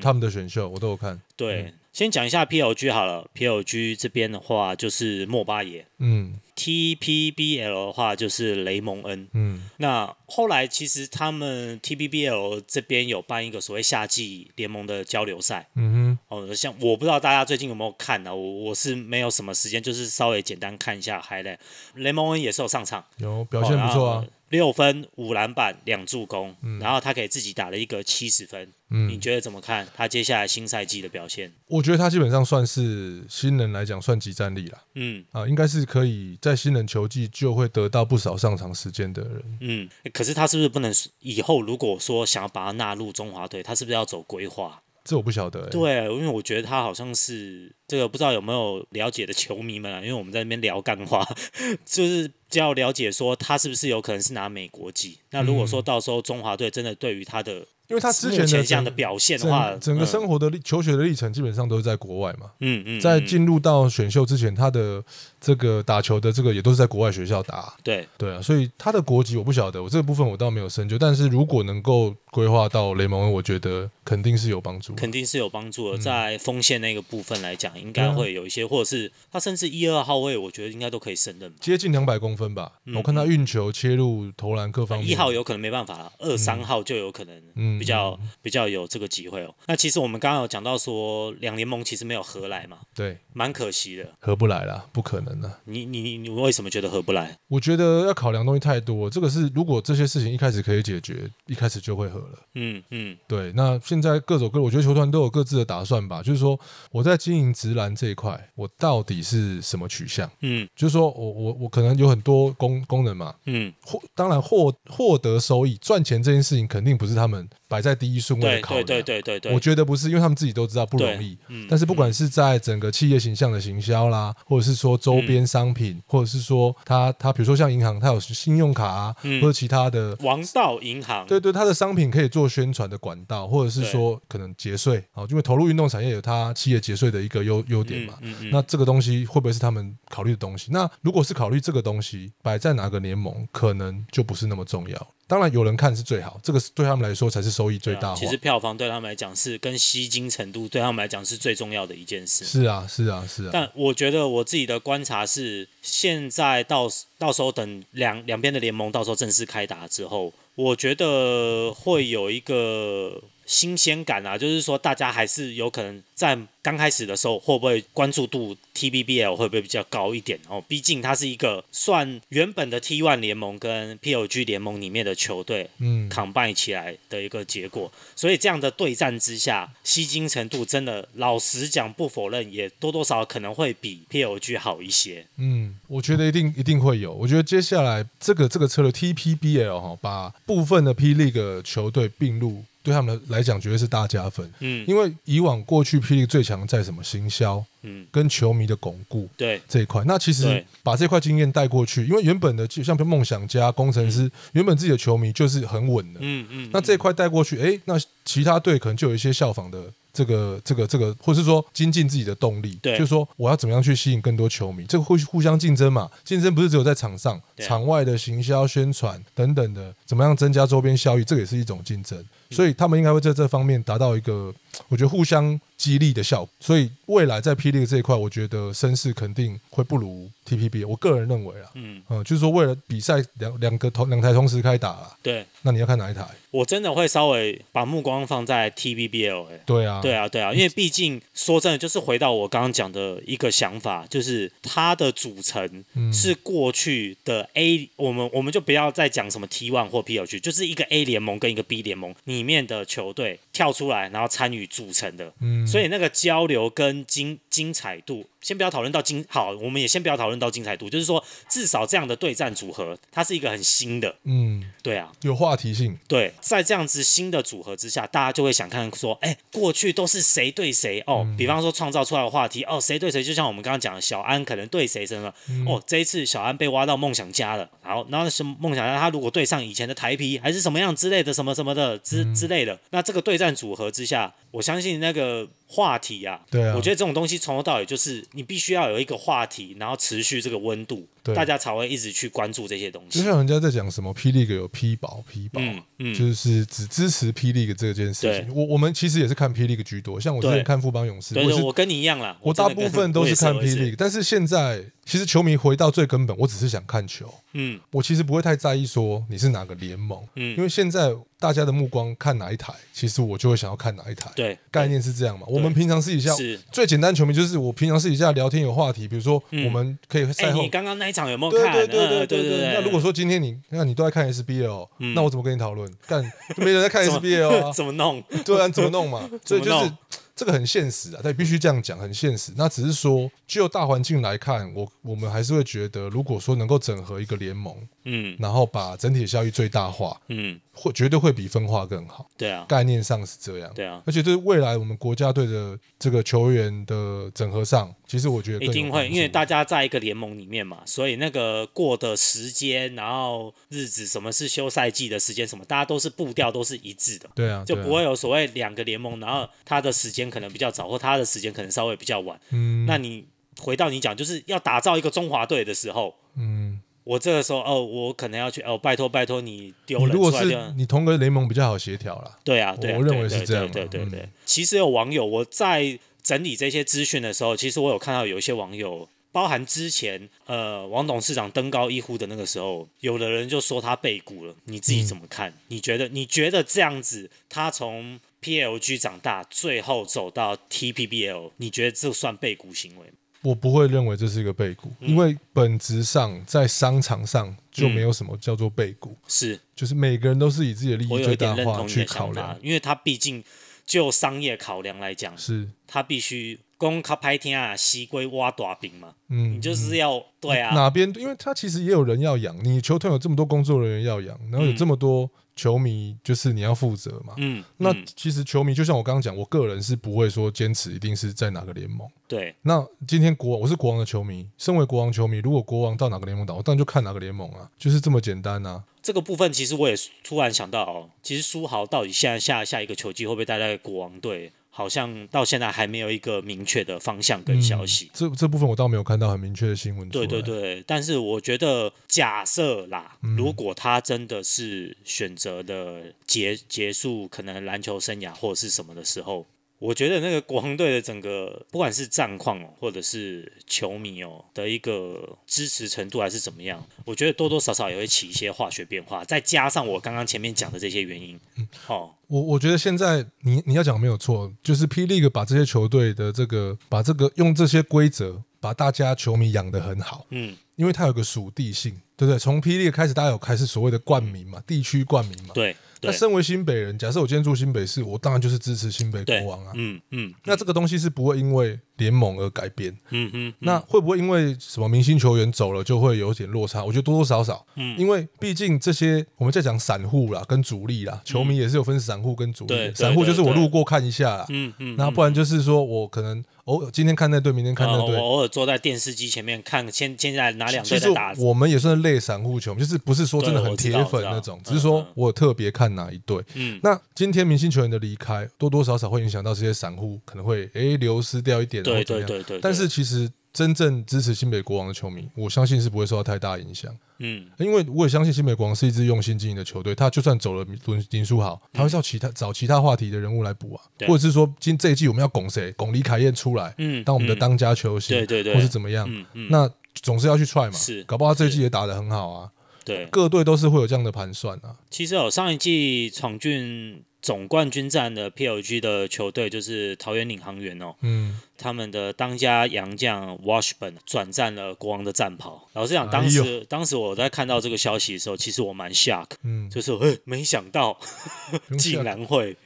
他们的选秀，我都有看。对，先讲一下 PLG 好了，PLG 这边的话就是莫巴爷，嗯，TPBL 的话就是雷蒙恩，嗯，那后来其实他们 TPBL 这边有办一个所谓夏季联盟的交流赛，嗯哼，哦，像我不知道大家最近有没有看呢，我我是没有什么时间，就是稍微简单看一下，海磊雷蒙恩也是有上场，有表现。没错，啊，六分五篮板两助攻，然后他给自己打了一个七十分。嗯，你觉得怎么看他接下来新赛季的表现？我觉得他基本上算是新人来讲算及战力了。嗯，啊，应该是可以在新人球季就会得到不少上场时间的人。嗯，可是他是不是不能以后如果说想要把他纳入中华队，他是不是要走规划？这我不晓得。对，因为我觉得他好像是这个，不知道有没有了解的球迷们啊。因为我们在那边聊干话，就是比要了解，说他是不是有可能是拿美国籍。那如果说到时候中华队真的对于他的，因为他之前这样的表现的话，整个生活的求学的历程基本上都是在国外嘛。嗯嗯，在进入到选秀之前，他的。这个打球的这个也都是在国外学校打，对对啊，所以他的国籍我不晓得，我这个部分我倒没有深究。但是如果能够规划到联盟，我觉得肯定是有帮助，肯定是有帮助的。在锋线那个部分来讲，应该会有一些，或者是他甚至一二号位，我觉得应该都可以胜任，接近两百公分吧。我看他运球、切入、投篮各方面，一号有可能没办法，二三号就有可能，比较比较有这个机会哦。那其实我们刚刚有讲到说，两联盟其实没有合来嘛，对，蛮可惜的，合不来了，不可能。你你你你为什么觉得合不来？我觉得要考量东西太多，这个是如果这些事情一开始可以解决，一开始就会合了。嗯嗯，对。那现在各走各，我觉得球团都有各自的打算吧。就是说，我在经营直男这一块，我到底是什么取向？嗯，就是说我我我可能有很多功功能嘛。嗯，获当然获获得收益赚钱这件事情，肯定不是他们。摆在第一顺位的考量，对对对对对，我觉得不是，因为他们自己都知道不容易。嗯。但是不管是在整个企业形象的行销啦，或者是说周边商品，或者是说他他，比如说像银行，它有信用卡啊，或者其他的。王道银行。对对，它的商品可以做宣传的管道，或者是说可能节税啊，因为投入运动产业有它企业节税的一个优优点嘛。嗯嗯。那这个东西会不会是他们考虑的东西？那如果是考虑这个东西，摆在哪个联盟可能就不是那么重要。当然有人看是最好，这个是对他们来说才是收益最大。其实票房对他们来讲是跟吸金程度对他们来讲是最重要的一件事。是啊，是啊，是啊。但我觉得我自己的观察是，现在到到时候等两两边的联盟到时候正式开打之后，我觉得会有一个。新鲜感啊，就是说大家还是有可能在刚开始的时候，会不会关注度 T B B L 会不会比较高一点？哦，毕竟它是一个算原本的 T One 联盟跟 P O G 联盟里面的球队，嗯，combine 起来的一个结果，所以这样的对战之下，吸金程度真的老实讲，不否认，也多多少可能会比 P O G 好一些。嗯，我觉得一定一定会有。我觉得接下来这个这个车的 T P B L 哈，把部分的 P League 队并入。对他们来讲，绝对是大加分。嗯，因为以往过去霹雳最强在什么行销，嗯，跟球迷的巩固，对这一块。那其实把这块经验带过去，因为原本的就像梦想家、工程师，原本自己的球迷就是很稳的。嗯嗯。那这块带过去，哎，那其他队可能就有一些效仿的，这个这个这个，或是说精进自己的动力。对，就说我要怎么样去吸引更多球迷，这个会互相竞争嘛？竞争不是只有在场上，场外的行销、宣传等等的，怎么样增加周边效益，这也是一种竞争。所以他们应该会在这方面达到一个，我觉得互相。激励的效果，所以未来在霹雳这一块，我觉得声势肯定会不如 t p b 我个人认为啊，嗯，嗯，就是说为了比赛两两个同两台同时开打啊，对，那你要看哪一台？我真的会稍微把目光放在 TPBL。对啊，对啊，对啊，因为毕竟说真的，就是回到我刚刚讲的一个想法，就是它的组成是过去的 A，我们我们就不要再讲什么 t One 或 PLG，就是一个 A 联盟跟一个 B 联盟里面的球队跳出来，然后参与组成的，嗯。所以那个交流跟精精彩度。先不要讨论到精好，我们也先不要讨论到精彩度，就是说至少这样的对战组合，它是一个很新的，嗯，对啊，有话题性，对，在这样子新的组合之下，大家就会想看说，哎，过去都是谁对谁哦，比方说创造出来的话题哦，谁对谁，就像我们刚刚讲的，小安可能对谁什么，哦，这一次小安被挖到梦想家了，然后什么梦想家他如果对上以前的台皮还是什么样之类的什么什么的之之类的，那这个对战组合之下，我相信那个。话题啊，我觉得这种东西从头到尾就是你必须要有一个话题，然后持续这个温度。大家才会一直去关注这些东西。就像人家在讲什么，League 有 P 保 P 保，嗯，就是只支持 League 这件事情。我我们其实也是看 League 居多，像我之前看富邦勇士，我跟你一样啦，我大部分都是看 League，但是现在其实球迷回到最根本，我只是想看球，嗯，我其实不会太在意说你是哪个联盟，嗯，因为现在大家的目光看哪一台，其实我就会想要看哪一台。对，概念是这样嘛。我们平常私底下，最简单球迷就是我平常私底下聊天有话题，比如说我们可以赛后刚刚那。有没有看？对对对对对那如果说今天你，那你都在看 SBL，那我怎么跟你讨论？干，没人在看 SBL，怎么弄？对啊，怎么弄嘛？所以就是这个很现实啊，但必须这样讲，很现实。那只是说，就大环境来看，我我们还是会觉得，如果说能够整合一个联盟，嗯，然后把整体效益最大化，嗯。会绝对会比分化更好，对啊，概念上是这样，对啊，而且对未来我们国家队的这个球员的整合上，其实我觉得一定会，因为大家在一个联盟里面嘛，所以那个过的时间，然后日子什么是休赛季的时间什么，大家都是步调都是一致的，对啊，就不会有所谓两个联盟，然后他的时间可能比较早，或他的时间可能稍微比较晚，嗯，那你回到你讲就是要打造一个中华队的时候，嗯。我这个时候哦，我可能要去哦，拜托拜托你丢出如果是你同个联盟比较好协调了。对啊，我认为是这样。对对对，其实有网友我在整理这些资讯的时候，其实我有看到有一些网友，包含之前呃王董事长登高一呼的那个时候，有的人就说他背股了。你自己怎么看？你觉得你觉得这样子他从 PLG 长大，最后走到 TPBL，你觉得这算背股行为吗？我不会认为这是一个背股，因为本质上在商场上就没有什么叫做背股，是，就是每个人都是以自己的利益最大化去考量，因为他毕竟就商业考量来讲，是，他必须公开拍天啊，西归挖大饼嘛，嗯，你就是要对啊，哪边，因为他其实也有人要养，你球团有这么多工作人员要养，然后有这么多。球迷就是你要负责嘛，嗯，那其实球迷就像我刚刚讲，我个人是不会说坚持一定是在哪个联盟，对，那今天国我是国王的球迷，身为国王球迷，如果国王到哪个联盟打，我当然就看哪个联盟啊，就是这么简单啊。这个部分其实我也突然想到，哦，其实苏豪到底现在下下一个球季会不会待在国王队？好像到现在还没有一个明确的方向跟消息。这这部分我倒没有看到很明确的新闻。对对对，但是我觉得假设啦，如果他真的是选择的结结束，可能篮球生涯或者是什么的时候。我觉得那个国航队的整个，不管是战况哦，或者是球迷哦的一个支持程度还是怎么样，我觉得多多少少也会起一些化学变化。再加上我刚刚前面讲的这些原因，嗯，好，我我觉得现在你你要讲没有错，就是 P League 把这些球队的这个，把这个用这些规则把大家球迷养得很好，嗯，因为它有个属地性，对不对？从 P League 开始，大家有开始所谓的冠名嘛，地区冠名嘛，对。那身为新北人，假设我今天住新北市，我当然就是支持新北国王啊。嗯嗯，那这个东西是不会因为联盟而改变。嗯嗯，那会不会因为什么明星球员走了就会有点落差？我觉得多多少少。嗯，因为毕竟这些我们在讲散户啦，跟主力啦，球迷也是有分散户跟主力。散户就是我路过看一下啦。嗯嗯，那不然就是说我可能。哦，今天看那队，明天看那队。我偶尔坐在电视机前面看，现现在哪两队打？我们也算类散户球，就是不是说真的很铁粉那种，只是说我特别看哪一队。嗯，那今天明星球员的离开，多多少少会影响到这些散户，可能会诶流失掉一点，然怎么样？但是其实。真正支持新北国王的球迷，我相信是不会受到太大影响。嗯，因为我也相信新北国王是一支用心经营的球队，他就算走了林林书豪，他会找其他找其他话题的人物来补啊，或者是说今这一季我们要拱谁？拱李凯燕出来，嗯，当我们的当家球星，对对对，或是怎么样？那总是要去踹嘛，是，搞不好这一季也打的很好啊。对，各队都是会有这样的盘算啊。其实哦，上一季闯俊总冠军战的 P. l G. 的球队就是桃园领航员哦，嗯，他们的当家洋将 Washburn 转战了国王的战袍。老实讲，当时当时我在看到这个消息的时候，其实我蛮 shock，嗯，就是没想到 竟然会。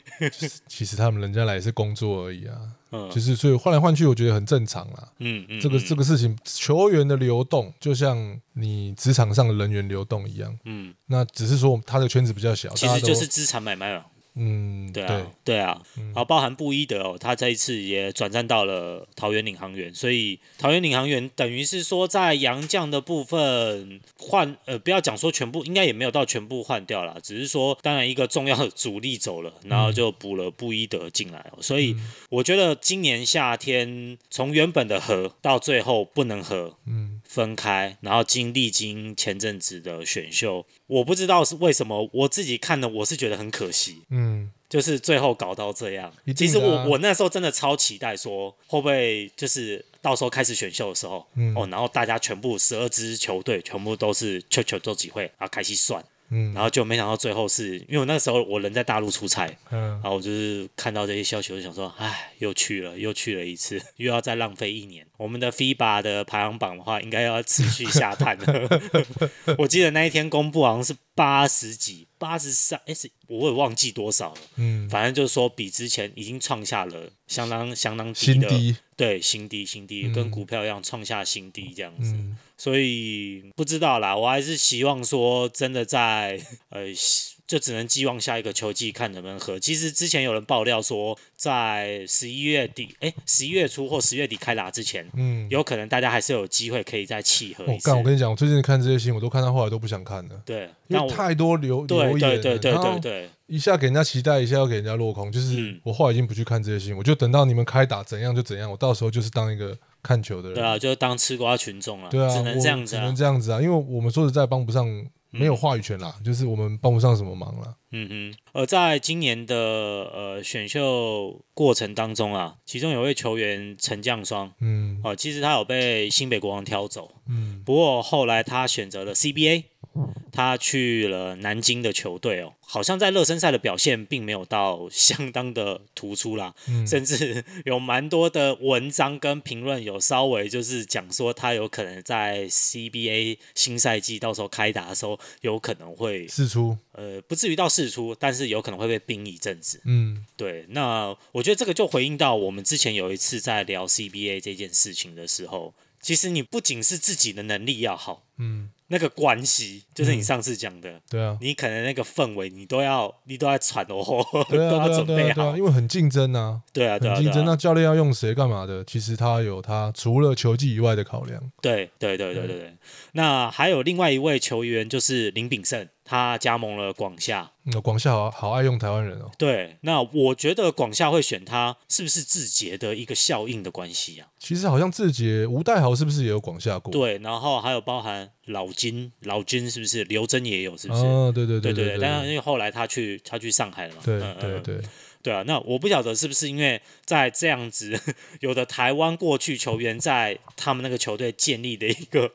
其实他们人家来是工作而已啊，嗯，就是所以换来换去，我觉得很正常啊，嗯嗯，这个这个事情球员的流动就像你职场上的人员流动一样，嗯，那只是说他的圈子比较小，其实就是资产买卖了。嗯，对啊，对啊，然后包含布伊德哦，他这一次也转战到了桃园领航员，所以桃园领航员等于是说在杨将的部分换，呃，不要讲说全部，应该也没有到全部换掉了，只是说当然一个重要的主力走了，然后就补了布伊德进来哦，所以我觉得今年夏天从原本的和到最后不能和，嗯。分开，然后经历经前阵子的选秀，我不知道是为什么，我自己看的我是觉得很可惜，嗯，就是最后搞到这样。其实我我那时候真的超期待，说会不会就是到时候开始选秀的时候，哦，然后大家全部十二支球队全部都是球球都机会啊，开始算。嗯，然后就没想到最后是因为我那时候我人在大陆出差，嗯，然后我就是看到这些消息，我就想说，哎，又去了，又去了一次，又要再浪费一年。我们的 FIBA 的排行榜的话，应该要持续下探了。我记得那一天公布好像是。八十几，八十三，S，我也忘记多少了。嗯，反正就是说，比之前已经创下了相当相当低的新对，新低，新低，跟股票一样创下新低这样子。所以不知道啦，我还是希望说，真的在呃。就只能寄望下一个秋季看能不能合。其实之前有人爆料说，在十一月底，哎，十一月初或十月底开打之前，嗯，有可能大家还是有机会可以再契合。我刚跟你讲，我最近看这些新闻，我都看到后来都不想看了。对，因为太多留流言。对对对对对一下给人家期待，一下要给人家落空，就是我后来已经不去看这些新闻，我就等到你们开打，怎样就怎样，我到时候就是当一个看球的人。对啊，就当吃瓜群众啊。对啊，只能这样子，啊只能这样子啊，因为我们说实在帮不上。没有话语权啦，就是我们帮不上什么忙了。嗯哼，而在今年的呃选秀过程当中啊，其中有位球员陈将双，嗯，哦，其实他有被新北国王挑走，嗯，不过后来他选择了 CBA。他去了南京的球队哦，好像在热身赛的表现并没有到相当的突出啦，甚至 有蛮多的文章跟评论有稍微就是讲说他有可能在 CBA 新赛季到时候开打的时候有可能会试出，呃，不至于到试出，但是有可能会被冰一阵子。嗯，对，那我觉得这个就回应到我们之前有一次在聊 CBA 这件事情的时候，其实你不仅是自己的能力要好，嗯。那个关系就是你上次讲的，对啊，你可能那个氛围你都要，你都要传哦，都要准备好，因为很竞争啊，对啊，很竞争。那教练要用谁干嘛的？其实他有他除了球技以外的考量。对对对对对对。那还有另外一位球员就是林炳盛。他加盟了广夏，嗯，广夏好好爱用台湾人哦。对，那我觉得广夏会选他，是不是字节的一个效应的关系啊？其实好像字节吴岱豪是不是也有广夏过？对，然后还有包含老金，老金是不是刘真也有？是不是？嗯，对对对对对。但是因为后来他去他去上海了嘛？对对对对啊。那我不晓得是不是因为。在这样子，有的台湾过去球员在他们那个球队建立的一个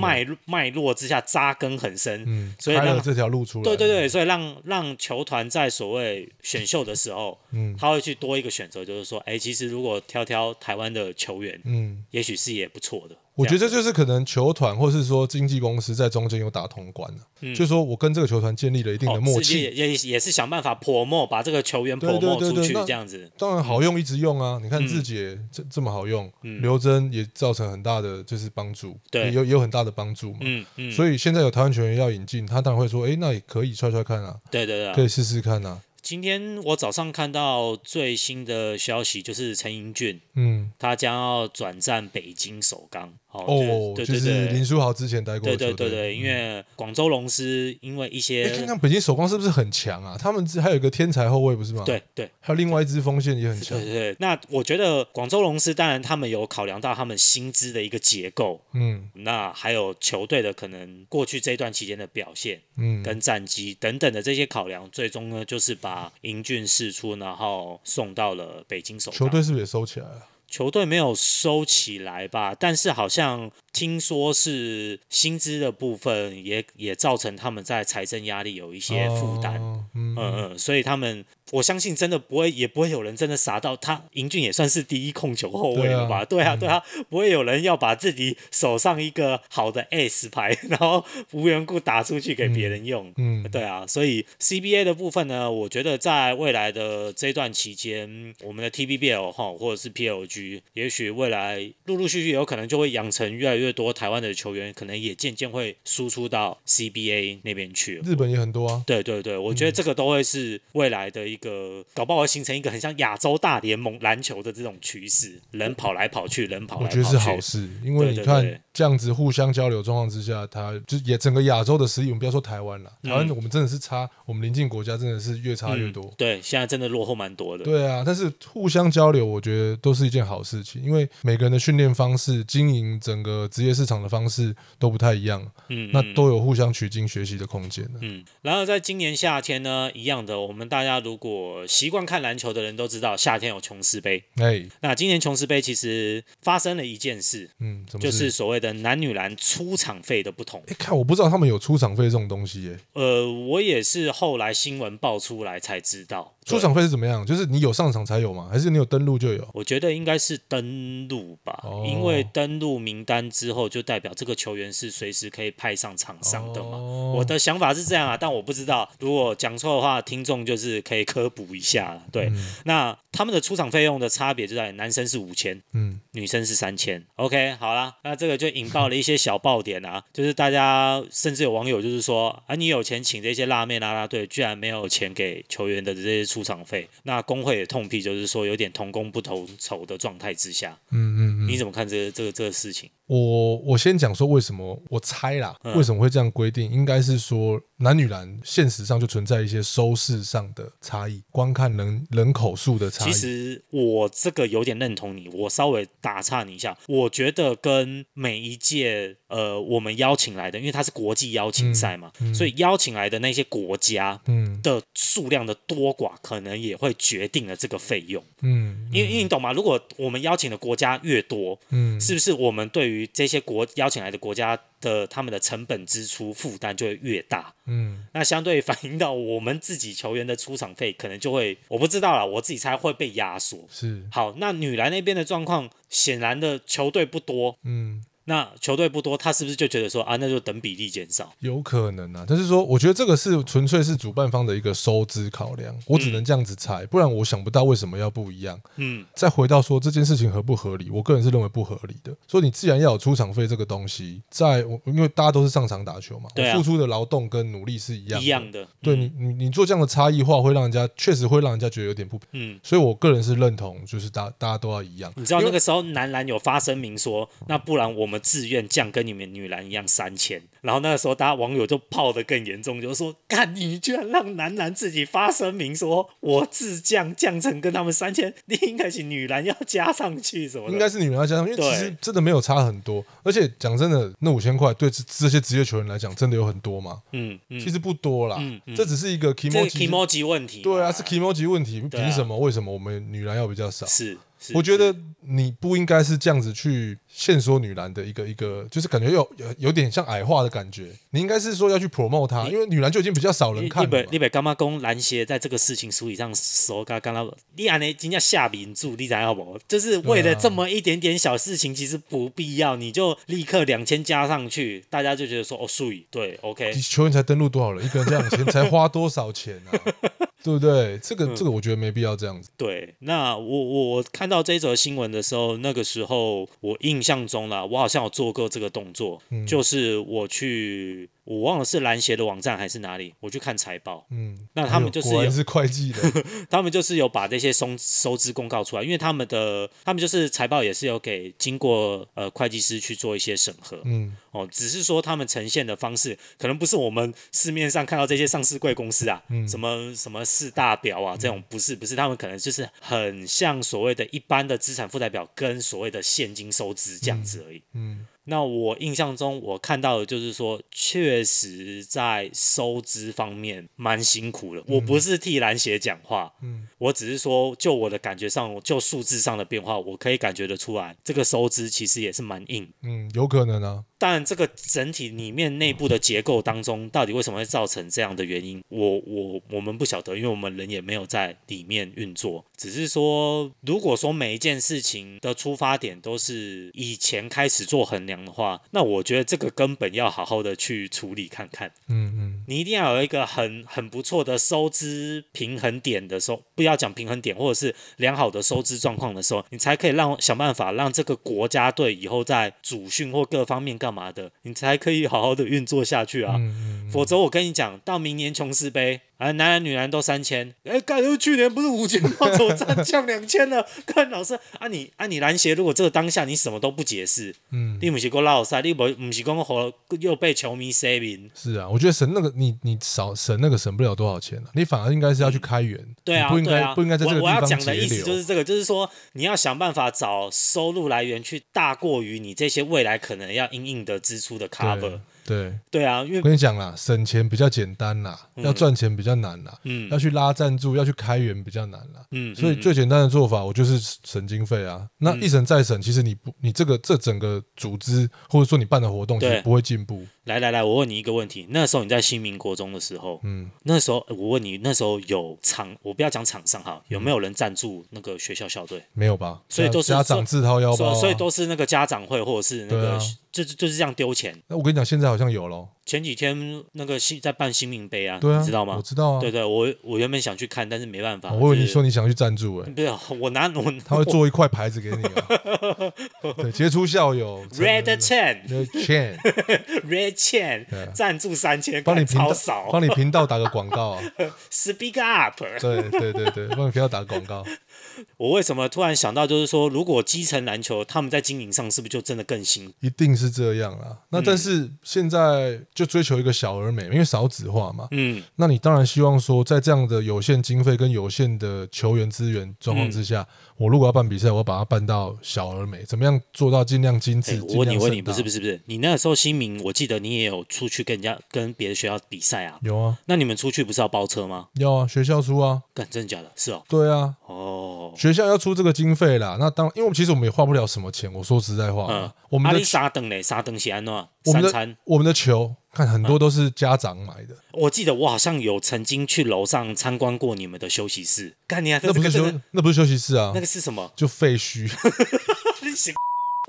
脉脉络之下扎根很深，嗯，所以让这条路出来。对对对，所以让让球团在所谓选秀的时候，嗯，他会去多一个选择，就是说，哎，其实如果挑挑台湾的球员，嗯，也许是也不错的。我觉得这就是可能球团或是说经纪公司在中间有打通关嗯、就说我跟这个球团建立了一定的默契，也也是想办法泼墨，把这个球员泼墨出去这样子。当然好用一直。用啊！你看字节这这么好用，刘真也造成很大的就是帮助，对，有也有很大的帮助嘛。嗯嗯，所以现在有台湾球员要引进，他当然会说，哎，那也可以踹踹看啊，对对对，可以试试看啊。今天我早上看到最新的消息，就是陈英俊，嗯，他将要转战北京首钢。哦，就是林书豪之前待过，对对对对，因为广州龙狮因为一些，看看北京首钢是不是很强啊？他们还有一个天才后卫不是吗？对对，还有另外一支锋线也很强。对对，那我觉得广州龙狮当然他们有考量到他们薪资的一个结构，嗯，那还有球队的可能过去这一段期间的表现，嗯，跟战绩等等的这些考量，最终呢就是把英俊释出，然后送到了北京首，球队是不是也收起来了？球队没有收起来吧，但是好像听说是薪资的部分也也造成他们在财政压力有一些负担，嗯嗯，所以他们。我相信真的不会，也不会有人真的傻到他。英俊也算是第一控球后卫了吧？对啊，对啊，不会有人要把自己手上一个好的 S 牌，然后无缘故打出去给别人用。嗯，对啊。所以 CBA 的部分呢，我觉得在未来的这段期间，我们的 TBL 哈或者是 PLG，也许未来陆陆续续有可能就会养成越来越多台湾的球员，可能也渐渐会输出到 CBA 那边去。日本也很多啊。对对对，我觉得这个都会是未来的一。个搞不好会形成一个很像亚洲大联盟篮球的这种趋势，人跑来跑去，人跑来跑去，我觉得是好事，因为你看。这样子互相交流状况之下，他就也整个亚洲的实力，我们不要说台湾了，台湾我们真的是差，我们邻近国家真的是越差越多。对，现在真的落后蛮多的。对啊，但是互相交流，我觉得都是一件好事情，因为每个人的训练方式、经营整个职业市场的方式都不太一样，嗯，那都有互相取经学习的空间嗯，然后在今年夏天呢，一样的，我们大家如果习惯看篮球的人都知道，夏天有琼斯杯。哎，那今年琼斯杯其实发生了一件事，嗯，就是所谓的。男女篮出场费的不同，哎，看我不知道他们有出场费这种东西，哎，呃，我也是后来新闻爆出来才知道。出场费是怎么样？就是你有上场才有吗？还是你有登录就有？我觉得应该是登录吧，因为登录名单之后，就代表这个球员是随时可以派上场上的嘛。我的想法是这样啊，但我不知道，如果讲错的话，听众就是可以科普一下对，那他们的出场费用的差别就在于男生是五千，嗯，女生是三千。OK，好啦，那这个就引爆了一些小爆点啊，就是大家甚至有网友就是说啊，你有钱请这些辣妹啦啦队，居然没有钱给球员的这些。出场费，那工会也痛批，就是说有点同工不同酬的状态之下，嗯嗯，你怎么看这个、这个、这个事情？我我先讲说为什么我猜啦，为什么会这样规定？应该是说男女篮现实上就存在一些收视上的差异，观看人人口数的差异。其实我这个有点认同你，我稍微打岔你一下，我觉得跟每一届呃我们邀请来的，因为它是国际邀请赛嘛，所以邀请来的那些国家的数量的多寡，可能也会决定了这个费用。嗯，因为因为你懂吗？如果我们邀请的国家越多，嗯，是不是我们对于这些国邀请来的国家的他们的成本支出负担就会越大，嗯，那相对反映到我们自己球员的出场费可能就会，我不知道啦，我自己猜会被压缩。是，好，那女篮那边的状况，显然的球队不多，嗯。那球队不多，他是不是就觉得说啊，那就等比例减少？有可能啊，就是说，我觉得这个是纯粹是主办方的一个收支考量，我只能这样子猜，不然我想不到为什么要不一样。嗯。再回到说这件事情合不合理，我个人是认为不合理的。说你自然要有出场费这个东西，在我因为大家都是上场打球嘛，付出的劳动跟努力是一样一样的。对你你你做这样的差异化，会让人家确实会让人家觉得有点不嗯。所以我个人是认同，就是大大家都要一样。你知道那个时候男篮有发声明说，那不然我们。自愿降跟你们女篮一样三千，然后那时候大家网友就泡得更严重，就说：干你居然让男篮自己发声明说，我自降降成跟他们三千，你应该是女篮要加上去什么？应该是女篮要加上，因为其实真的没有差很多，而且讲真的，那五千块对这些职业球员来讲真的有很多嘛？嗯，其实不多啦，嗯，这只是一个 e m o k i m o i 问题。对啊，是 k e m o i 问题，凭什么？为什么我们女篮要比较少？是，我觉得你不应该是这样子去。限说女篮的一个一个，就是感觉有有有点像矮化的感觉。你应该是说要去 promo t e 他，因为女篮就已经比较少人看。你。本你本干妈攻篮协在这个事情处理上说，刚刚，你安尼今天下民注，你知要不？就是为了这么一点点小事情，其实不必要，你就立刻两千加上去，大家就觉得说哦术语，对，OK。球员才登录多少人，一个人这两千，才花多少钱啊？对不对？这个这个我觉得没必要这样子。对，那我我我看到这则新闻的时候，那个时候我印象。像中了，我好像有做过这个动作，就是我去。我忘了是篮协的网站还是哪里，我去看财报。嗯，那他们就是也是会计的，他们就是有把这些收收支公告出来，因为他们的他们就是财报也是有给经过呃会计师去做一些审核。嗯，哦，只是说他们呈现的方式可能不是我们市面上看到这些上市贵公司啊，什么什么四大表啊这种，不是不是，他们可能就是很像所谓的一般的资产负债表跟所谓的现金收支这样子而已。嗯。那我印象中，我看到的就是说，确实在收支方面蛮辛苦的。我不是替蓝鞋讲话，嗯，我只是说，就我的感觉上，就数字上的变化，我可以感觉得出来，这个收支其实也是蛮硬。嗯，有可能啊。但这个整体里面内部的结构当中，到底为什么会造成这样的原因，我我我们不晓得，因为我们人也没有在里面运作。只是说，如果说每一件事情的出发点都是以前开始做很。这样的话，那我觉得这个根本要好好的去处理看看。嗯嗯，你一定要有一个很很不错的收支平衡点的时候，不要讲平衡点，或者是良好的收支状况的时候，你才可以让想办法让这个国家队以后在主训或各方面干嘛的，你才可以好好的运作下去啊。否则我跟你讲，到明年琼斯杯。哎，男男女男都三千，哎，看，又去年不是五千吗？怎么再降两千了，看，老师啊，你啊你蓝鞋，如果这个当下你什么都不解释，嗯，你不是讲老塞，你不，不是讲和又被球迷塞 g 是啊，我觉得省那个你你少省那个省不了多少钱了，你反而应该是要去开源。对啊，对啊，不应该在这个地方我要讲的意思就是这个，就是说你要想办法找收入来源去大过于你这些未来可能要硬硬的支出的 cover。对对啊，因为跟你讲啦，省钱比较简单啦。要赚钱比较难了，嗯，要去拉赞助，要去开源比较难了，嗯，所以最简单的做法，我就是省经费啊。那一省再省，其实你不，你这个这整个组织或者说你办的活动，对，不会进步。来来来，我问你一个问题，那时候你在新民国中的时候，嗯，那时候我问你，那时候有厂，我不要讲厂商哈，有没有人赞助那个学校校队？没有吧？所以都是家长自掏腰包，所以都是那个家长会或者是那个，就就是这样丢钱。那我跟你讲，现在好像有了。前几天那个新在办新命杯啊，你知道吗？我知道啊。对对，我我原本想去看，但是没办法。我以为你说，你想去赞助哎？不是，我拿我 他会做一块牌子给你啊。对，杰出校友。Red Chain。Red Chain。Red Chain 赞助三千，帮你超少，帮你频道打个广告啊。Speak up。对对对对，帮你频道打个广告。我为什么突然想到，就是说，如果基层篮球他们在经营上是不是就真的更新？一定是这样啊。那但是现在就追求一个小而美，因为少子化嘛。嗯，那你当然希望说，在这样的有限经费跟有限的球员资源状况之下。我如果要办比赛，我把它办到小而美，怎么样做到尽量精致？我你问你不是不是不是，你那时候新民，我记得你也有出去跟人家跟别的学校比赛啊。有啊，那你们出去不是要包车吗？要啊，学校出啊。干，真的假的？是哦。对啊，哦，学校要出这个经费啦。那当因为其实我们也花不了什么钱。我说实在话，我们的沙顿嘞，三顿钱喏，三餐，我们的球。看很多都是家长买的。我记得我好像有曾经去楼上参观过你们的休息室。看你看，那不是休那不是休息室啊，那个是什么？就废墟。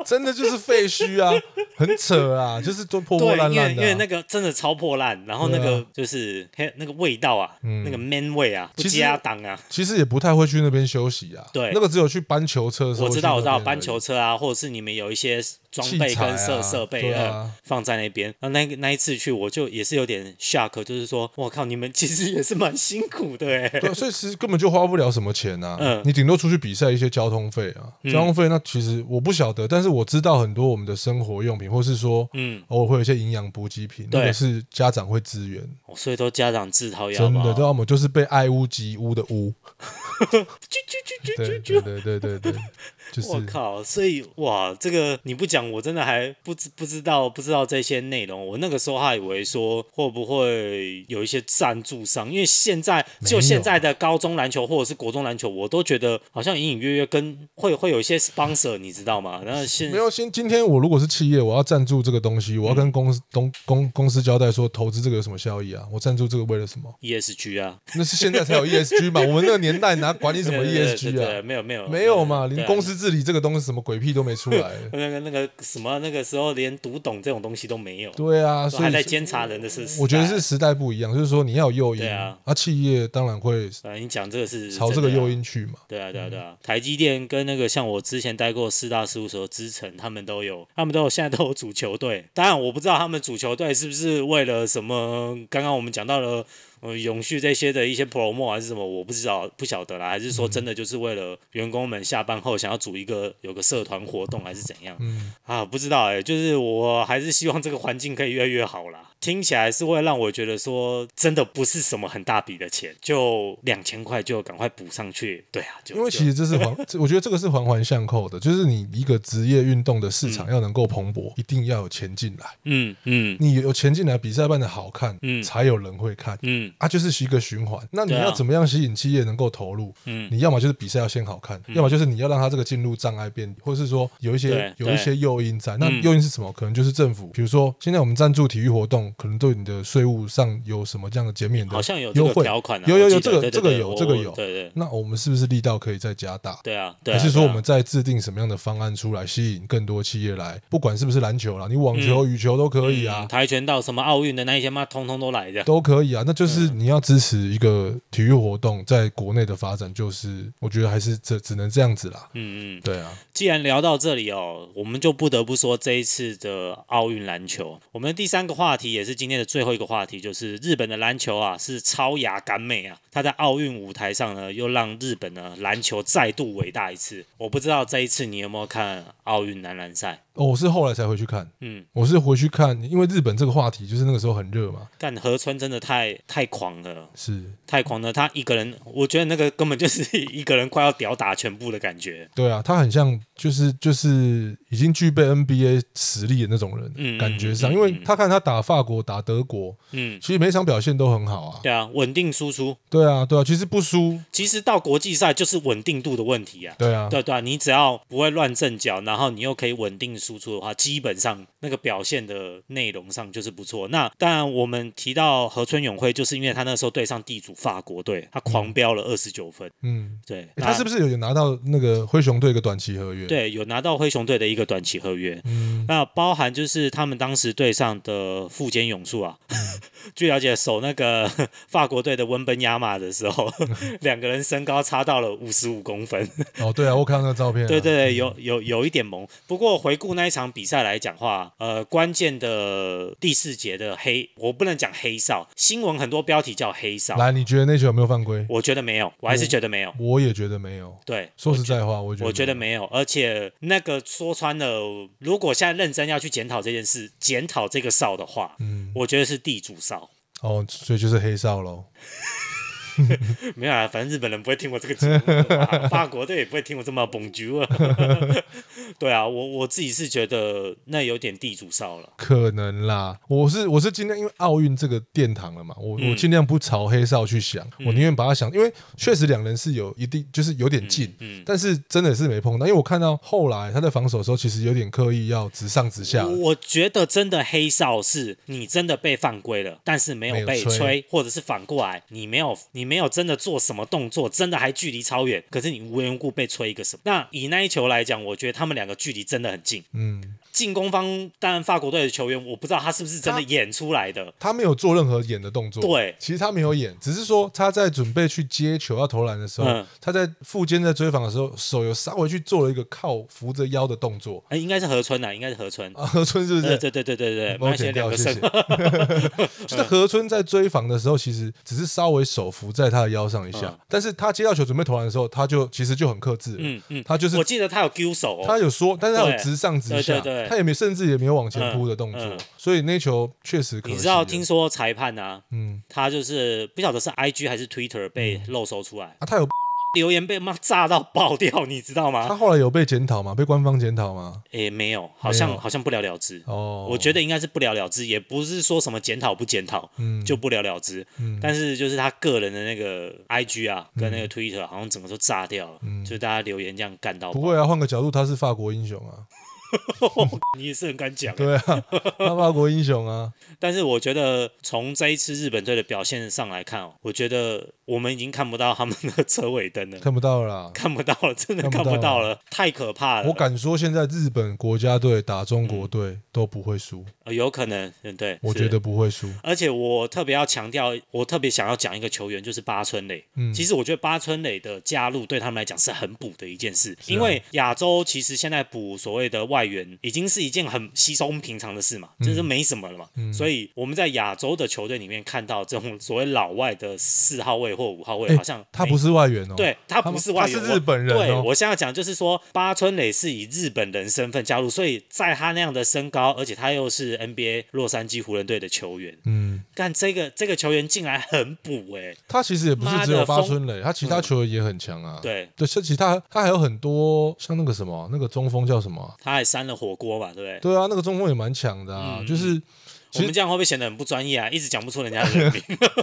真的就是废墟啊，很扯啊，就是都破破烂烂的。因为因为那个真的超破烂，然后那个就是那个味道啊，那个 man 味啊，不加档啊。其实也不太会去那边休息啊。对，那个只有去搬球车的时候。我知道我知道，搬球车啊，或者是你们有一些。装备跟设设备啊、放在那边，那那那一次去我就也是有点吓客，就是说我靠，你们其实也是蛮辛苦的，对，所以其实根本就花不了什么钱啊，嗯，你顶多出去比赛一些交通费啊，交通费那其实我不晓得，但是我知道很多我们的生活用品，或是说嗯，偶尔会有一些营养补给品，那个是家长会支援，哦，所以都家长自掏腰包，真的，要么就是被爱屋及乌的屋，去去去去去去，对对对对对。我靠！所以哇，这个你不讲，我真的还不知不知道不知道这些内容。我那个时候还以为说会不会有一些赞助商，因为现在就现在的高中篮球或者是国中篮球，我都觉得好像隐隐约约跟会会有一些 sponsor，你知道吗？然后现没有先今天我如果是企业，我要赞助这个东西，我要跟公司东公公司交代说投资这个有什么效益啊？我赞助这个为了什么？ESG 啊？那是现在才有 ESG 嘛？我们那个年代哪管你什么 ESG 啊？没有没有没有嘛？连公司。治理这个东西，什么鬼屁都没出来。那个、那个什么，那个时候连读懂这种东西都没有。对啊，所以还在监察人的事。我觉得是时代不一样，就是说你要诱因。对啊，啊，企业当然会。啊，你讲这个是朝这个诱因去嘛？对啊，对啊，对啊。台积电跟那个像我之前待过四大事务所，之城，他们都有，他们都有，现在都有主球队。当然我不知道他们主球队是不是为了什么，刚刚我们讲到了。呃，永续这些的一些 promo 还是什么，我不知道，不晓得啦，还是说真的就是为了员工们下班后想要组一个有个社团活动，还是怎样？嗯啊，不知道哎，就是我还是希望这个环境可以越来越好啦。听起来是会让我觉得说，真的不是什么很大笔的钱，就两千块就赶快补上去，对啊，就因为其实这是，环，我觉得这个是环环相扣的，就是你一个职业运动的市场要能够蓬勃，一定要有钱进来，嗯嗯，你有钱进来，比赛办的好看，嗯，才有人会看，嗯啊，就是一个循环，那你要怎么样吸引企业能够投入？嗯，你要么就是比赛要先好看，要么就是你要让他这个进入障碍变，或是说有一些有一些诱因在，那诱因是什么？可能就是政府，比如说现在我们赞助体育活动。可能对你的税务上有什么这样的减免的？好像有优惠条款啊！有有有，这个这个有，这个有。对对。那我们是不是力道可以再加大？对啊。还是说我们在制定什么样的方案出来，吸引更多企业来？不管是不是篮球啦，你网球、羽球都可以啊。跆拳道、什么奥运的那些嘛，通通都来这样。都可以啊，那就是你要支持一个体育活动在国内的发展，就是我觉得还是只只能这样子啦。嗯嗯，对啊。既然聊到这里哦，我们就不得不说这一次的奥运篮球，我们的第三个话题。也是今天的最后一个话题，就是日本的篮球啊，是超雅感美啊！他在奥运舞台上呢，又让日本的篮球再度伟大一次。我不知道这一次你有没有看奥运男篮赛。哦，我是后来才回去看。嗯，我是回去看，因为日本这个话题就是那个时候很热嘛。但河村真的太太狂了，是太狂了。他一个人，我觉得那个根本就是 一个人快要屌打全部的感觉。对啊，他很像就是就是已经具备 NBA 实力的那种人，嗯，感觉上，因为他看他打法国、打德国，嗯，其实每场表现都很好啊。对啊，稳定输出。对啊，对啊，其实不输。其实到国际赛就是稳定度的问题啊。对啊，对对啊，你只要不会乱阵脚，然后你又可以稳定。输出的话，基本上那个表现的内容上就是不错。那当然，我们提到河村永辉，就是因为他那时候对上地主法国队，他狂飙了二十九分。嗯，对。他是不是有拿到那个灰熊队一个短期合约？对，有拿到灰熊队的一个短期合约。嗯。那包含就是他们当时对上的富坚勇树啊，据了解守那个法国队的温本亚马的时候，两个人身高差到了五十五公分。哦，对啊，我看到照片。对对，有有有一点萌。不过回顾。那一场比赛来讲话，呃，关键的第四节的黑，我不能讲黑哨。新闻很多标题叫黑哨。来，你觉得那球有没有犯规？我觉得没有，我还是觉得没有。我也觉得没有。对，说实在话，我我觉得没有。而且那个说穿了，如果现在认真要去检讨这件事，检讨这个哨的话，嗯，我觉得是地主哨。哦，所以就是黑哨喽。没有啊，反正日本人不会听我这个节目，法国队也不会听我这么捧菊啊。对啊，我我自己是觉得那有点地主哨了。可能啦，我是我是今天因为奥运这个殿堂了嘛，我我尽量不朝黑哨去想，我宁愿把它想，因为确实两人是有一定就是有点近，嗯，但是真的是没碰到，因为我看到后来他在防守的时候其实有点刻意要直上直下。我觉得真的黑哨是你真的被犯规了，但是没有被吹，或者是反过来你没有你。没有真的做什么动作，真的还距离超远。可是你无缘故被吹一个什么？那以那一球来讲，我觉得他们两个距离真的很近。嗯。进攻方当然法国队的球员，我不知道他是不是真的演出来的。他没有做任何演的动作。对，其实他没有演，只是说他在准备去接球要投篮的时候，他在附肩在追防的时候，手有稍微去做了一个靠扶着腰的动作。哎，应该是河村啊，应该是河村。河村是不是？对对对对对对，冒险掉，谢谢。就是河村在追防的时候，其实只是稍微手扶在他的腰上一下，但是他接到球准备投篮的时候，他就其实就很克制。嗯嗯，他就是我记得他有丢手，他有说，但是他有直上直下。他也没，甚至也没有往前扑的动作，所以那球确实。你知道，听说裁判啊，嗯，他就是不晓得是 I G 还是 Twitter 被漏收出来啊，他有 留言被骂炸到爆掉，你知道吗？他后来有被检讨吗？被官方检讨吗？哎，没有，好像好像不了了之。哦，我觉得应该是不了了之，也不是说什么检讨不检讨，嗯，就不了了之。嗯，但是就是他个人的那个 I G 啊，跟那个 Twitter 好像整个都炸掉了，嗯，就大家留言这样干到。不会啊，换个角度，他是法国英雄啊。你也是很敢讲，对啊，报国英雄啊！但是我觉得从这一次日本队的表现上来看哦，我觉得我们已经看不到他们的车尾灯了，看不到了，看不到了，真的看不到了，太可怕了！我敢说，现在日本国家队打中国队都不会输，有可能，对对？我觉得不会输，而且我特别要强调，我特别想要讲一个球员，就是八村垒。嗯，其实我觉得八村垒的加入对他们来讲是很补的一件事，因为亚洲其实现在补所谓的外。外援已经是一件很稀松平常的事嘛，就是没什么了嘛。所以我们在亚洲的球队里面看到这种所谓老外的四号位或五号位，好像他不是外援哦，对他不是外援，他是日本人。对，我现在讲就是说，八村垒是以日本人身份加入，所以在他那样的身高，而且他又是 NBA 洛杉矶湖人队的球员。嗯，但这个这个球员竟然很补哎，他其实也不是只有八村垒，他其他球员也很强啊。对，对，像其他他还有很多像那个什么那个中锋叫什么，他还。是。三的火锅嘛，对不对？对啊，那个中锋也蛮强的啊，就是。我们这样会不会显得很不专业啊？一直讲不出人家的名字，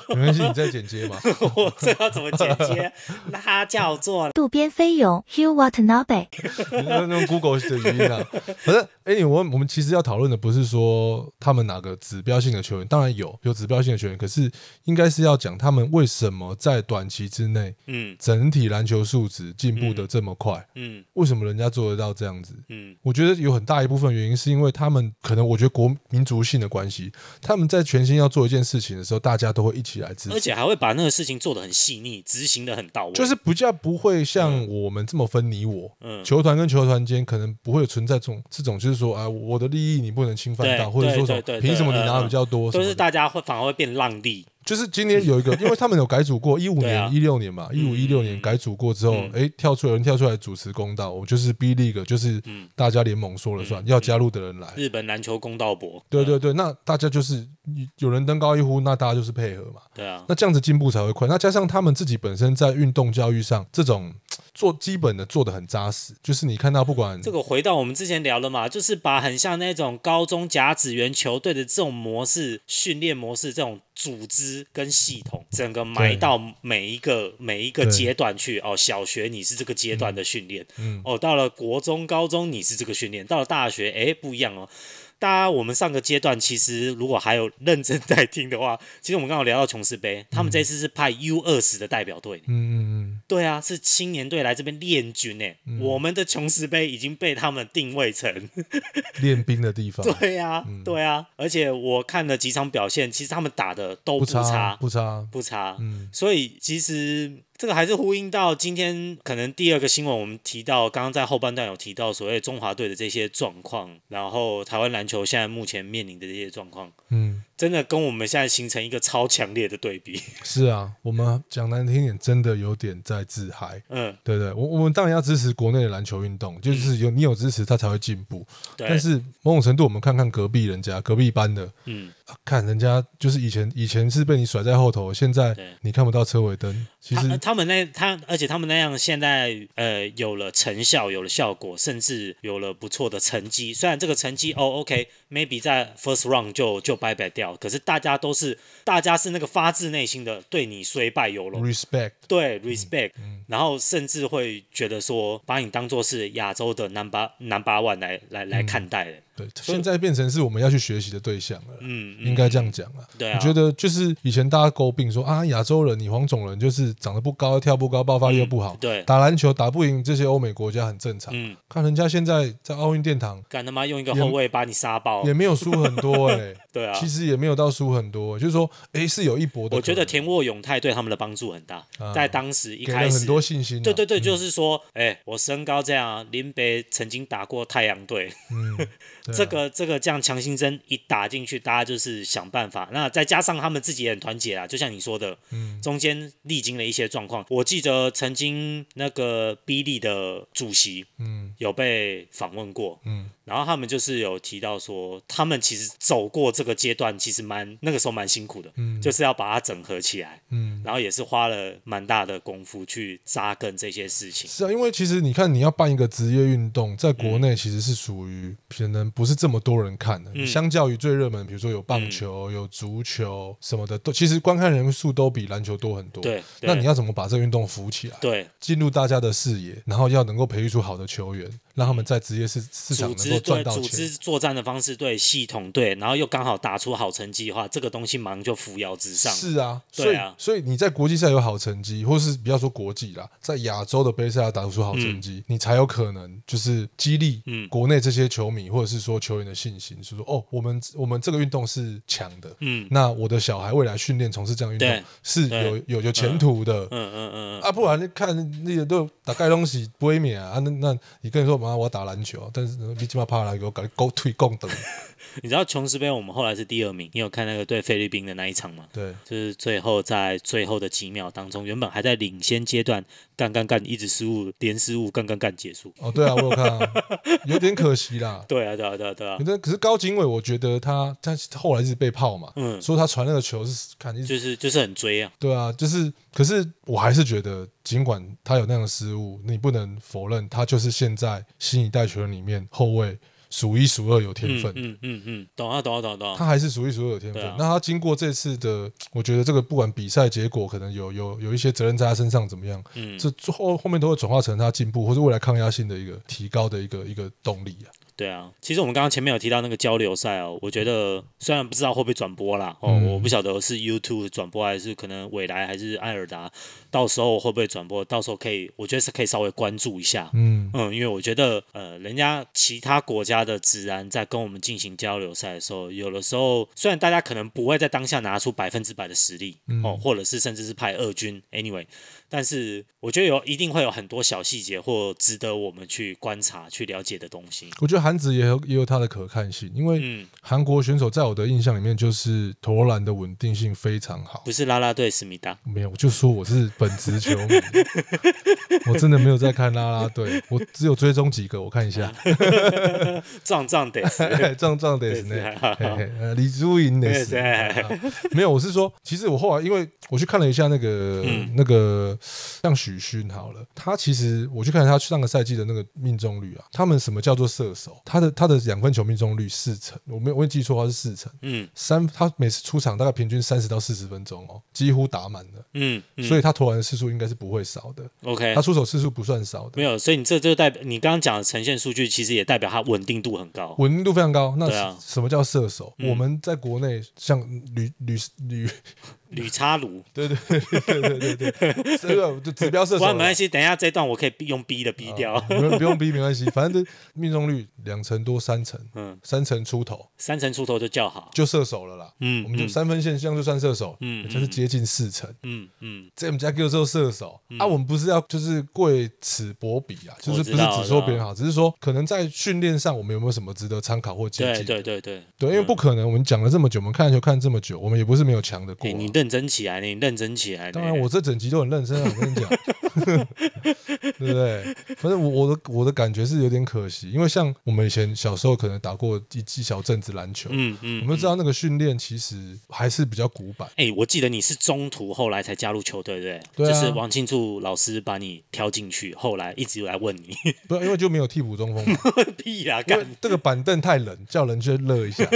没关系，你在剪接嘛？我这要怎么剪接？那他叫做渡边飞勇 h u g h Watanabe）。你说那 Google 的语音啊？不是，哎，我我们其实要讨论的不是说他们哪个指标性的球员，当然有有指标性的球员，可是应该是要讲他们为什么在短期之内，嗯，整体篮球素质进步的这么快，嗯，为什么人家做得到这样子？嗯，我觉得有很大一部分原因是因为他们可能，我觉得国民族性的关系。他们在全新要做一件事情的时候，大家都会一起来支持，而且还会把那个事情做得很细腻，执行的很到位，就是比较不会像我们这么分你我，球团跟球团间可能不会有存在这种这种，就是说啊，我的利益你不能侵犯到，或者说凭什么你拿的比较多，就是大家会反而会变让利。就是今年有一个，因为他们有改组过，一五年、一六年嘛，一五、一六年改组过之后，哎，跳出有人跳出来主持公道，我就是 B League，就是大家联盟说了算，要加入的人来日本篮球公道博，对对对，那大家就是有人登高一呼，那大家就是配合嘛，对啊，那这样子进步才会快，那加上他们自己本身在运动教育上这种。做基本的做的很扎实，就是你看到不管这个回到我们之前聊的嘛，就是把很像那种高中甲子园球队的这种模式、训练模式、这种组织跟系统，整个埋到每一个每一个阶段去哦。小学你是这个阶段的训练，哦，到了国中、高中你是这个训练，到了大学哎不一样哦。大家我们上个阶段其实如果还有认真在听的话，其实我们刚好聊到琼斯杯，他们这次是派 U 二十的代表队，嗯嗯嗯。对啊，是青年队来这边练军诶。我们的琼斯杯已经被他们定位成 练兵的地方。对啊，对啊。而且我看了几场表现，其实他们打的都不差，不差，不差。嗯，所以其实这个还是呼应到今天可能第二个新闻，我们提到刚刚在后半段有提到所谓中华队的这些状况，然后台湾篮球现在目前面临的这些状况。嗯。真的跟我们现在形成一个超强烈的对比。是啊，我们讲难听点，真的有点在自嗨。嗯，对对，我我们当然要支持国内的篮球运动，就是有你有支持，他才会进步。但是某种程度，我们看看隔壁人家，隔壁班的，嗯。看人家，就是以前以前是被你甩在后头，现在你看不到车尾灯。其实他们那他，而且他们那样现在呃有了成效，有了效果，甚至有了不错的成绩。虽然这个成绩哦，OK，maybe 在 first round 就就拜拜掉，可是大家都是大家是那个发自内心的对你虽败犹荣，respect，对 respect，然后甚至会觉得说把你当做是亚洲的 number number one 来来来看待的。对，现在变成是我们要去学习的对象了。嗯嗯，应该这样讲啊。对，我觉得就是以前大家诟病说啊，亚洲人，你黄种人就是长得不高，跳不高，爆发又不好，对，打篮球打不赢这些欧美国家很正常。嗯，看人家现在在奥运殿堂，敢他妈用一个后卫把你杀爆，也没有输很多哎。对啊，其实也没有到输很多，就是说，哎，是有一搏的。我觉得田沃永泰对他们的帮助很大，在当时一开始给很多信心。对对对，就是说，哎，我身高这样，林北曾经打过太阳队，嗯。这个这个这样强心针一打进去，大家就是想办法。那再加上他们自己也很团结啊，就像你说的，中间历经了一些状况。我记得曾经那个比利的主席，嗯，有被访问过，嗯。然后他们就是有提到说，他们其实走过这个阶段，其实蛮那个时候蛮辛苦的，嗯，就是要把它整合起来，嗯，然后也是花了蛮大的功夫去扎根这些事情。是啊，因为其实你看，你要办一个职业运动，在国内其实是属于可能不是这么多人看的，相较于最热门，比如说有棒球、有足球什么的，都其实观看人数都比篮球多很多。对，那你要怎么把这运动扶起来？对，进入大家的视野，然后要能够培育出好的球员。让他们在职业市市场能够赚到钱，组织作战的方式对系统对，然后又刚好打出好成绩的话，这个东西马上就扶摇直上。是啊，对啊，所以你在国际赛有好成绩，或是比较说国际啦，在亚洲的杯赛要打出好成绩，你才有可能就是激励国内这些球迷或者是说球员的信心，是说哦，我们我们这个运动是强的，嗯，那我的小孩未来训练从事这样运动是有有有前途的，嗯嗯嗯，啊不然你看那个都打盖东西不会免啊，那那你跟你说。我打篮球，但是你起码拍篮球，我觉高腿更长。你知道琼斯杯，我们后来是第二名。你有看那个对菲律宾的那一场吗？对，就是最后在最后的几秒当中，原本还在领先阶段，干干干一直失误，连失误，干干干结束。哦，对啊，我有看，啊，有点可惜啦。对啊，对啊，对啊，对啊。那可是高景伟，我觉得他他后来一直被泡嘛，嗯，说他传那个球是看，就是就是很追啊。对啊，就是。可是我还是觉得，尽管他有那样的失误，你不能否认他就是现在新一代球员里面后卫。数一数二有天分，嗯嗯嗯，懂啊懂啊懂懂，他还是数一数二有天分。那他经过这次的，我觉得这个不管比赛结果，可能有有有一些责任在他身上怎么样，嗯，这后后面都会转化成他进步或者未来抗压性的一个提高的一个一个动力啊。对啊，其实我们刚刚前面有提到那个交流赛哦，我觉得虽然不知道会不会转播啦，哦，我不晓得是 YouTube 转播还是可能未来还是艾尔达，到时候会不会转播？到时候可以，我觉得是可以稍微关注一下。嗯嗯，因为我觉得呃，人家其他国家的自然在跟我们进行交流赛的时候，有的时候虽然大家可能不会在当下拿出百分之百的实力哦，或者是甚至是派二军，anyway。但是我觉得有一定会有很多小细节或值得我们去观察、去了解的东西。我觉得韩子也有也有他的可看性，因为韩国选手在我的印象里面就是投篮的稳定性非常好。不是啦啦队，史密达没有，我就说我是本职球迷，我真的没有在看啦啦队，我只有追踪几个，我看一下，壮壮得死，壮壮得死呢，李朱颖得死。没有，我是说，其实我后来因为我去看了一下那个那个。像许勋好了，他其实我去看他上个赛季的那个命中率啊，他们什么叫做射手？他的他的两分球命中率四成，我没有记错，他是四成。嗯，三他每次出场大概平均三十到四十分钟哦，几乎打满了。嗯，所以他投篮次数应该是不会少的。OK，他出手次数不算少的，没有。所以你这这就代表你刚刚讲的呈现数据，其实也代表他稳定度很高，稳定度非常高。那什么叫射手？我们在国内像吕吕吕。铝插炉，对对对对对对，这个指标射手，关没关系，等一下这段我可以用 B 的 B 掉，不用不用 B 没关系，反正这命中率两成多三成，嗯，三成出头，三成出头就叫好，就射手了啦，嗯，我们就三分线这样就算射手，嗯，就是接近四成，嗯嗯，这我们家贵州射手，啊，我们不是要就是贵此薄彼啊，就是不是只说别人好，只是说可能在训练上我们有没有什么值得参考或借鉴，对对对对，对，因为不可能，我们讲了这么久，我们看球看这么久，我们也不是没有强的过。认真起来，你认真起来。当然，我这整集都很认真。啊，我跟你讲，对不对？反正我我的我的感觉是有点可惜，因为像我们以前小时候可能打过一一小阵子篮球，嗯嗯，我们知道那个训练其实还是比较古板。哎，我记得你是中途后来才加入球队，对不对？对啊，是王庆柱老师把你挑进去，后来一直来问你。不，因为就没有替补中锋。屁啊，干这个板凳太冷，叫人去热一下。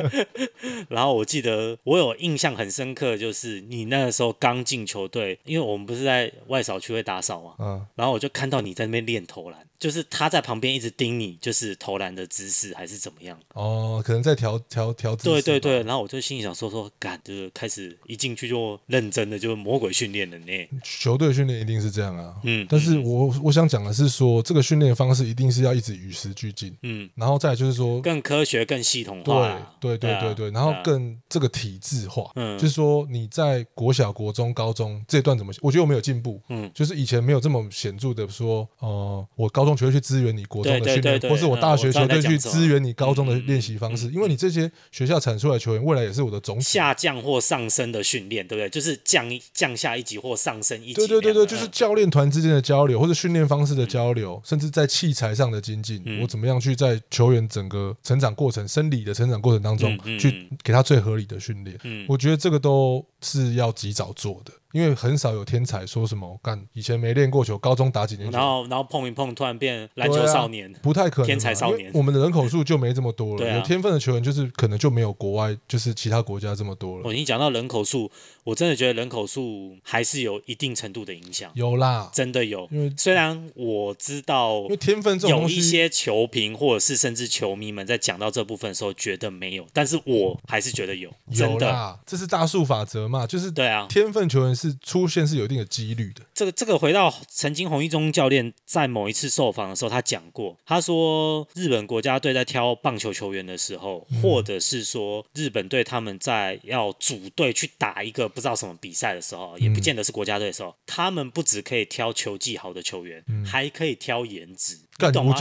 然后我记得我有印象很深。刻，就是你那个时候刚进球队，因为我们不是在外扫区会打扫嘛，嗯，然后我就看到你在那边练投篮。就是他在旁边一直盯你，就是投篮的姿势还是怎么样？哦，可能在调调调姿势。对对对，然后我就心里想说说，嘎，就是开始一进去就认真的，就是魔鬼训练了呢。球队训练一定是这样啊。嗯，但是我我想讲的是说，这个训练方式一定是要一直与时俱进。嗯，然后再就是说更科学、更系统化。对对对对对，然后更这个体制化。嗯，就是说你在国小、国中、高中这段怎么？我觉得我们有进步。嗯，就是以前没有这么显著的说，呃，我高中。球队去支援你国中的训练，或是我大学球队去支援你高中的练习方式，因为你这些学校产出的球员，未来也是我的总体下降或上升的训练，对不对？就是降降下一级或上升一。级。对对对对，就是教练团之间的交流，或者训练方式的交流，甚至在器材上的精进，我怎么样去在球员整个成长过程、生理的成长过程当中，去给他最合理的训练？嗯，我觉得这个都是要及早做的。因为很少有天才说什么干以前没练过球，高中打几年，然后然后碰一碰，突然变篮球少年，不太可能天才少年。我们的人口数就没这么多了，有天分的球员就是可能就没有国外就是其他国家这么多了。哦，你讲到人口数。我真的觉得人口数还是有一定程度的影响，有啦，真的有。因为虽然我知道，因为天分这种有一些球评或者是甚至球迷们在讲到这部分的时候觉得没有，但是我还是觉得有，真的，这是大数法则嘛，就是对啊，天分球员是出现是有一定的几率的。这个这个回到曾经洪一中教练在某一次受访的时候，他讲过，他说日本国家队在挑棒球球员的时候，或者是说日本队他们在要组队去打一个。不知道什么比赛的时候，也不见得是国家队的时候，他们不只可以挑球技好的球员，还可以挑颜值。更懂吗？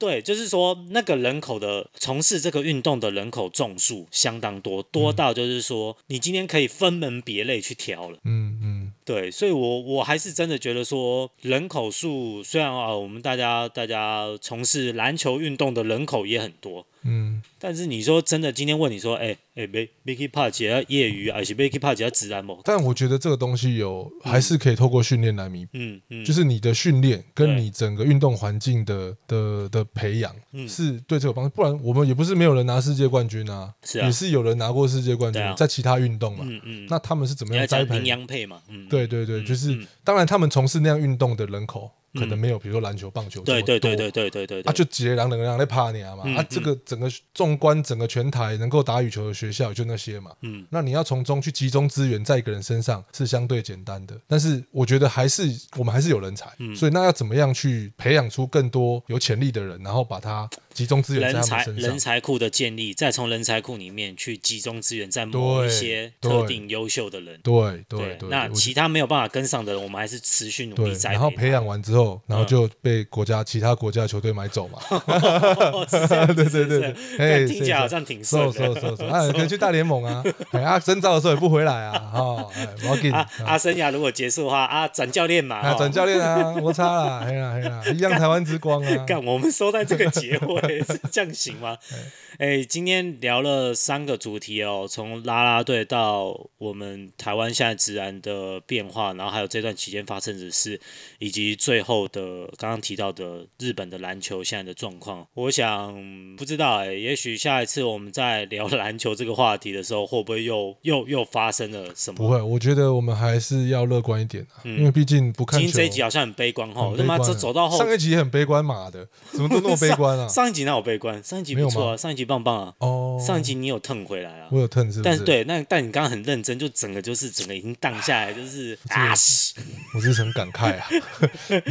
对，就是说那个人口的从事这个运动的人口总数相当多，多到就是说你今天可以分门别类去挑了。嗯嗯，对，所以，我我还是真的觉得说，人口数虽然啊，我们大家大家从事篮球运动的人口也很多。嗯，但是你说真的，今天问你说，哎哎，Viki Part 要业余，而且 Viki Part 要自然某？但我觉得这个东西有还是可以透过训练来弥补，嗯嗯，就是你的训练跟你整个运动环境的的的培养是对这个帮助。不然我们也不是没有人拿世界冠军啊，是啊，也是有人拿过世界冠军，在其他运动嘛，嗯嗯，那他们是怎么样栽培嘛？对对对，就是当然他们从事那样运动的人口。可能没有，比如说篮球、棒球对对对对对对对，啊，就直接让两个人在怕你啊嘛，啊，这个整个纵观整个全台能够打羽球的学校就那些嘛，嗯，那你要从中去集中资源在一个人身上是相对简单的，但是我觉得还是我们还是有人才，嗯，所以那要怎么样去培养出更多有潜力的人，然后把他。集中资源人才人才库的建立，再从人才库里面去集中资源在某一些特定优秀的人，对对对，那其他没有办法跟上的人，我们还是持续努力在。然后培养完之后。然后就被国家其他国家球队买走嘛？对 对 对，哎，听起来好像挺瘦，瘦瘦瘦，啊，可以去大联盟啊！阿征召的时候也不回来啊！哦，啊，阿生呀，如果结束的话，啊，转教练嘛？啊，转教练啊！摩擦了，哎呀哎呀，一样台湾之光啊！干，我们收在这个结尾是这样行吗？哎，今天聊了三个主题哦，从拉拉队到我们台湾现在自然的变化，然后还有这段期间发生的事，以及最。后的刚刚提到的日本的篮球现在的状况，我想不知道哎，也许下一次我们在聊篮球这个话题的时候，会不会又又又发生了什么？不会，我觉得我们还是要乐观一点啊，因为毕竟不看。今天这一集好像很悲观哈，他妈这走到后上一集很悲观嘛的，怎么都那么悲观啊？上一集那有悲观？上一集不错啊，上一集棒棒啊。哦，上一集你有腾回来啊？我有腾是，但对，那但你刚刚很认真，就整个就是整个已经荡下来，就是 啊，我是很感慨啊。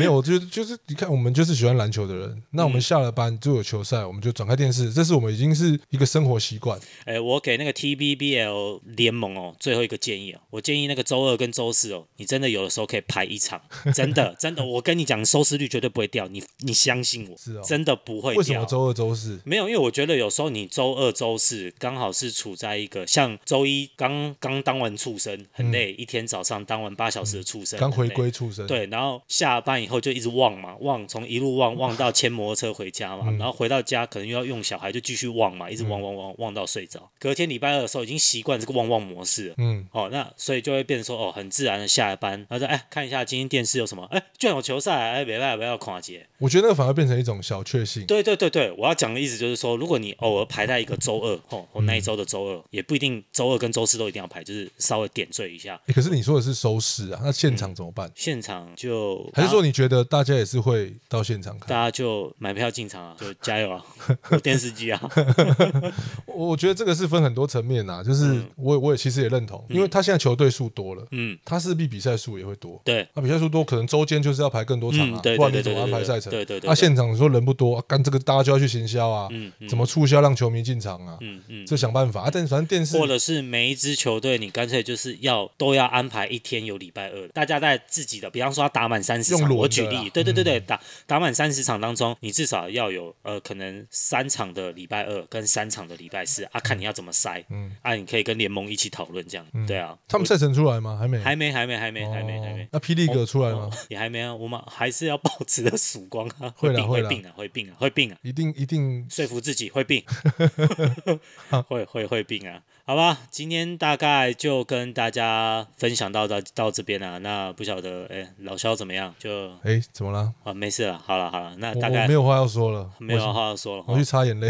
我觉得就是你看，我们就是喜欢篮球的人。那我们下了班就有球赛，我们就转开电视，这是我们已经是一个生活习惯。哎，我给那个 T B B L 联盟哦，最后一个建议哦，我建议那个周二跟周四哦，你真的有的时候可以排一场，真的真的，我跟你讲，收视率绝对不会掉，你你相信我，是哦，真的不会掉。为什么周二周四？没有，因为我觉得有时候你周二周四刚好是处在一个像周一刚刚当完畜生很累，一天早上当完八小时的畜生，刚回归畜生，对，然后下班以后。就一直望嘛，望从一路望望到牵摩托车回家嘛，然后回到家可能又要用小孩，就继续望嘛，一直望望望望到睡着。隔天礼拜二的时候已经习惯这个旺旺模式了，嗯，哦，那所以就会变成说，哦，很自然的下班，他说，哎，看一下今天电视有什么，哎，卷有球赛，哎，别来不要跨节。我觉得那个反而变成一种小确幸。对对对对，我要讲的意思就是说，如果你偶尔排在一个周二，哦，我那一周的周二也不一定周二跟周四都一定要排，就是稍微点缀一下。可是你说的是收视啊，那现场怎么办？现场就还是说你觉得。觉得大家也是会到现场看，大家就买票进场啊，就加油啊，电视机啊。我觉得这个是分很多层面啊，就是我我也其实也认同，因为他现在球队数多了，嗯，他势必比赛数也会多，对，那比赛数多，可能周间就是要排更多场啊，不然你怎么安排赛程？对对对。那现场说人不多，干这个大家就要去行销啊，怎么促销让球迷进场啊？嗯嗯，就想办法啊。但反正电视或者是每一支球队，你干脆就是要都要安排一天有礼拜二大家在自己的，比方说打满三十场。举例，对对对对，打打满三十场当中，你至少要有呃，可能三场的礼拜二跟三场的礼拜四啊，看你要怎么塞，嗯，啊，你可以跟联盟一起讨论这样，对啊，他们赛程出来吗？还没，还没，还没，还没，还没，还没，那霹雳哥出来吗？也还没啊，我们还是要保持曙光，啊，会会病啊会病啊会病啊，一定一定说服自己会病，会会会病啊，好吧，今天大概就跟大家分享到到到这边啊。那不晓得哎，老肖怎么样就。哎，怎么了？啊，没事了，好了好了，那大概没有话要说了，没有话要说了，我去擦眼泪，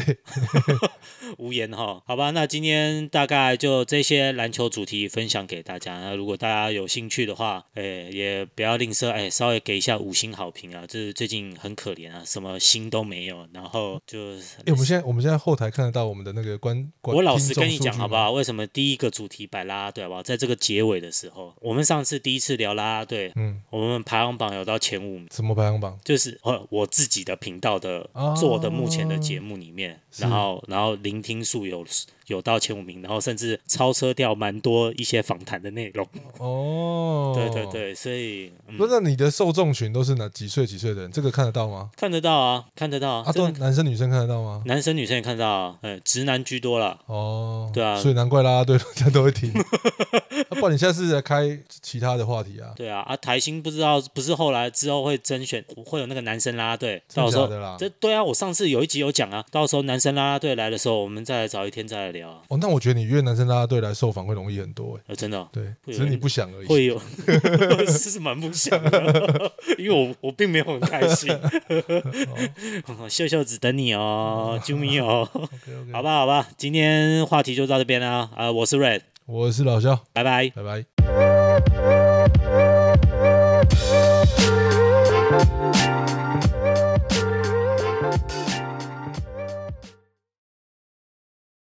无言哈，好吧，那今天大概就这些篮球主题分享给大家。那如果大家有兴趣的话，哎，也不要吝啬，哎，稍微给一下五星好评啊，这最近很可怜啊，什么星都没有，然后就哎，我们现在我们现在后台看得到我们的那个观我老实跟你讲，好不好？为什么第一个主题啦拉队好？在这个结尾的时候，我们上次第一次聊拉拉队，嗯，我们排行榜有到前。什么排行榜？就是呃，我自己的频道的做的目前的节目里面，然后然后聆听数有。有到前五名，然后甚至超车掉蛮多一些访谈的内容。哦，对对对，所以那那你的受众群都是哪几岁几岁的？人？这个看得到吗？看得到啊，看得到啊。啊，都男生女生看得到吗？男生女生也看得到啊，哎，直男居多了。哦，对啊，所以难怪啦啦队大家都会听。不然你下在是开其他的话题啊？对啊，啊，台星不知道不是后来之后会甄选会有那个男生啦啦队。到的啦？这对啊，我上次有一集有讲啊，到时候男生啦啦队来的时候，我们再来找一天再。哦，那我觉得你越男生拉拉队来受访会容易很多，哎，真的，对，只是你不想而已，会有，是蛮不想，的，因为我我并没有很开心，秀 秀子等你哦 j i y 哦 好吧好吧，今天话题就到这边啦，呃，我是 Red，我是老肖，拜拜，拜拜。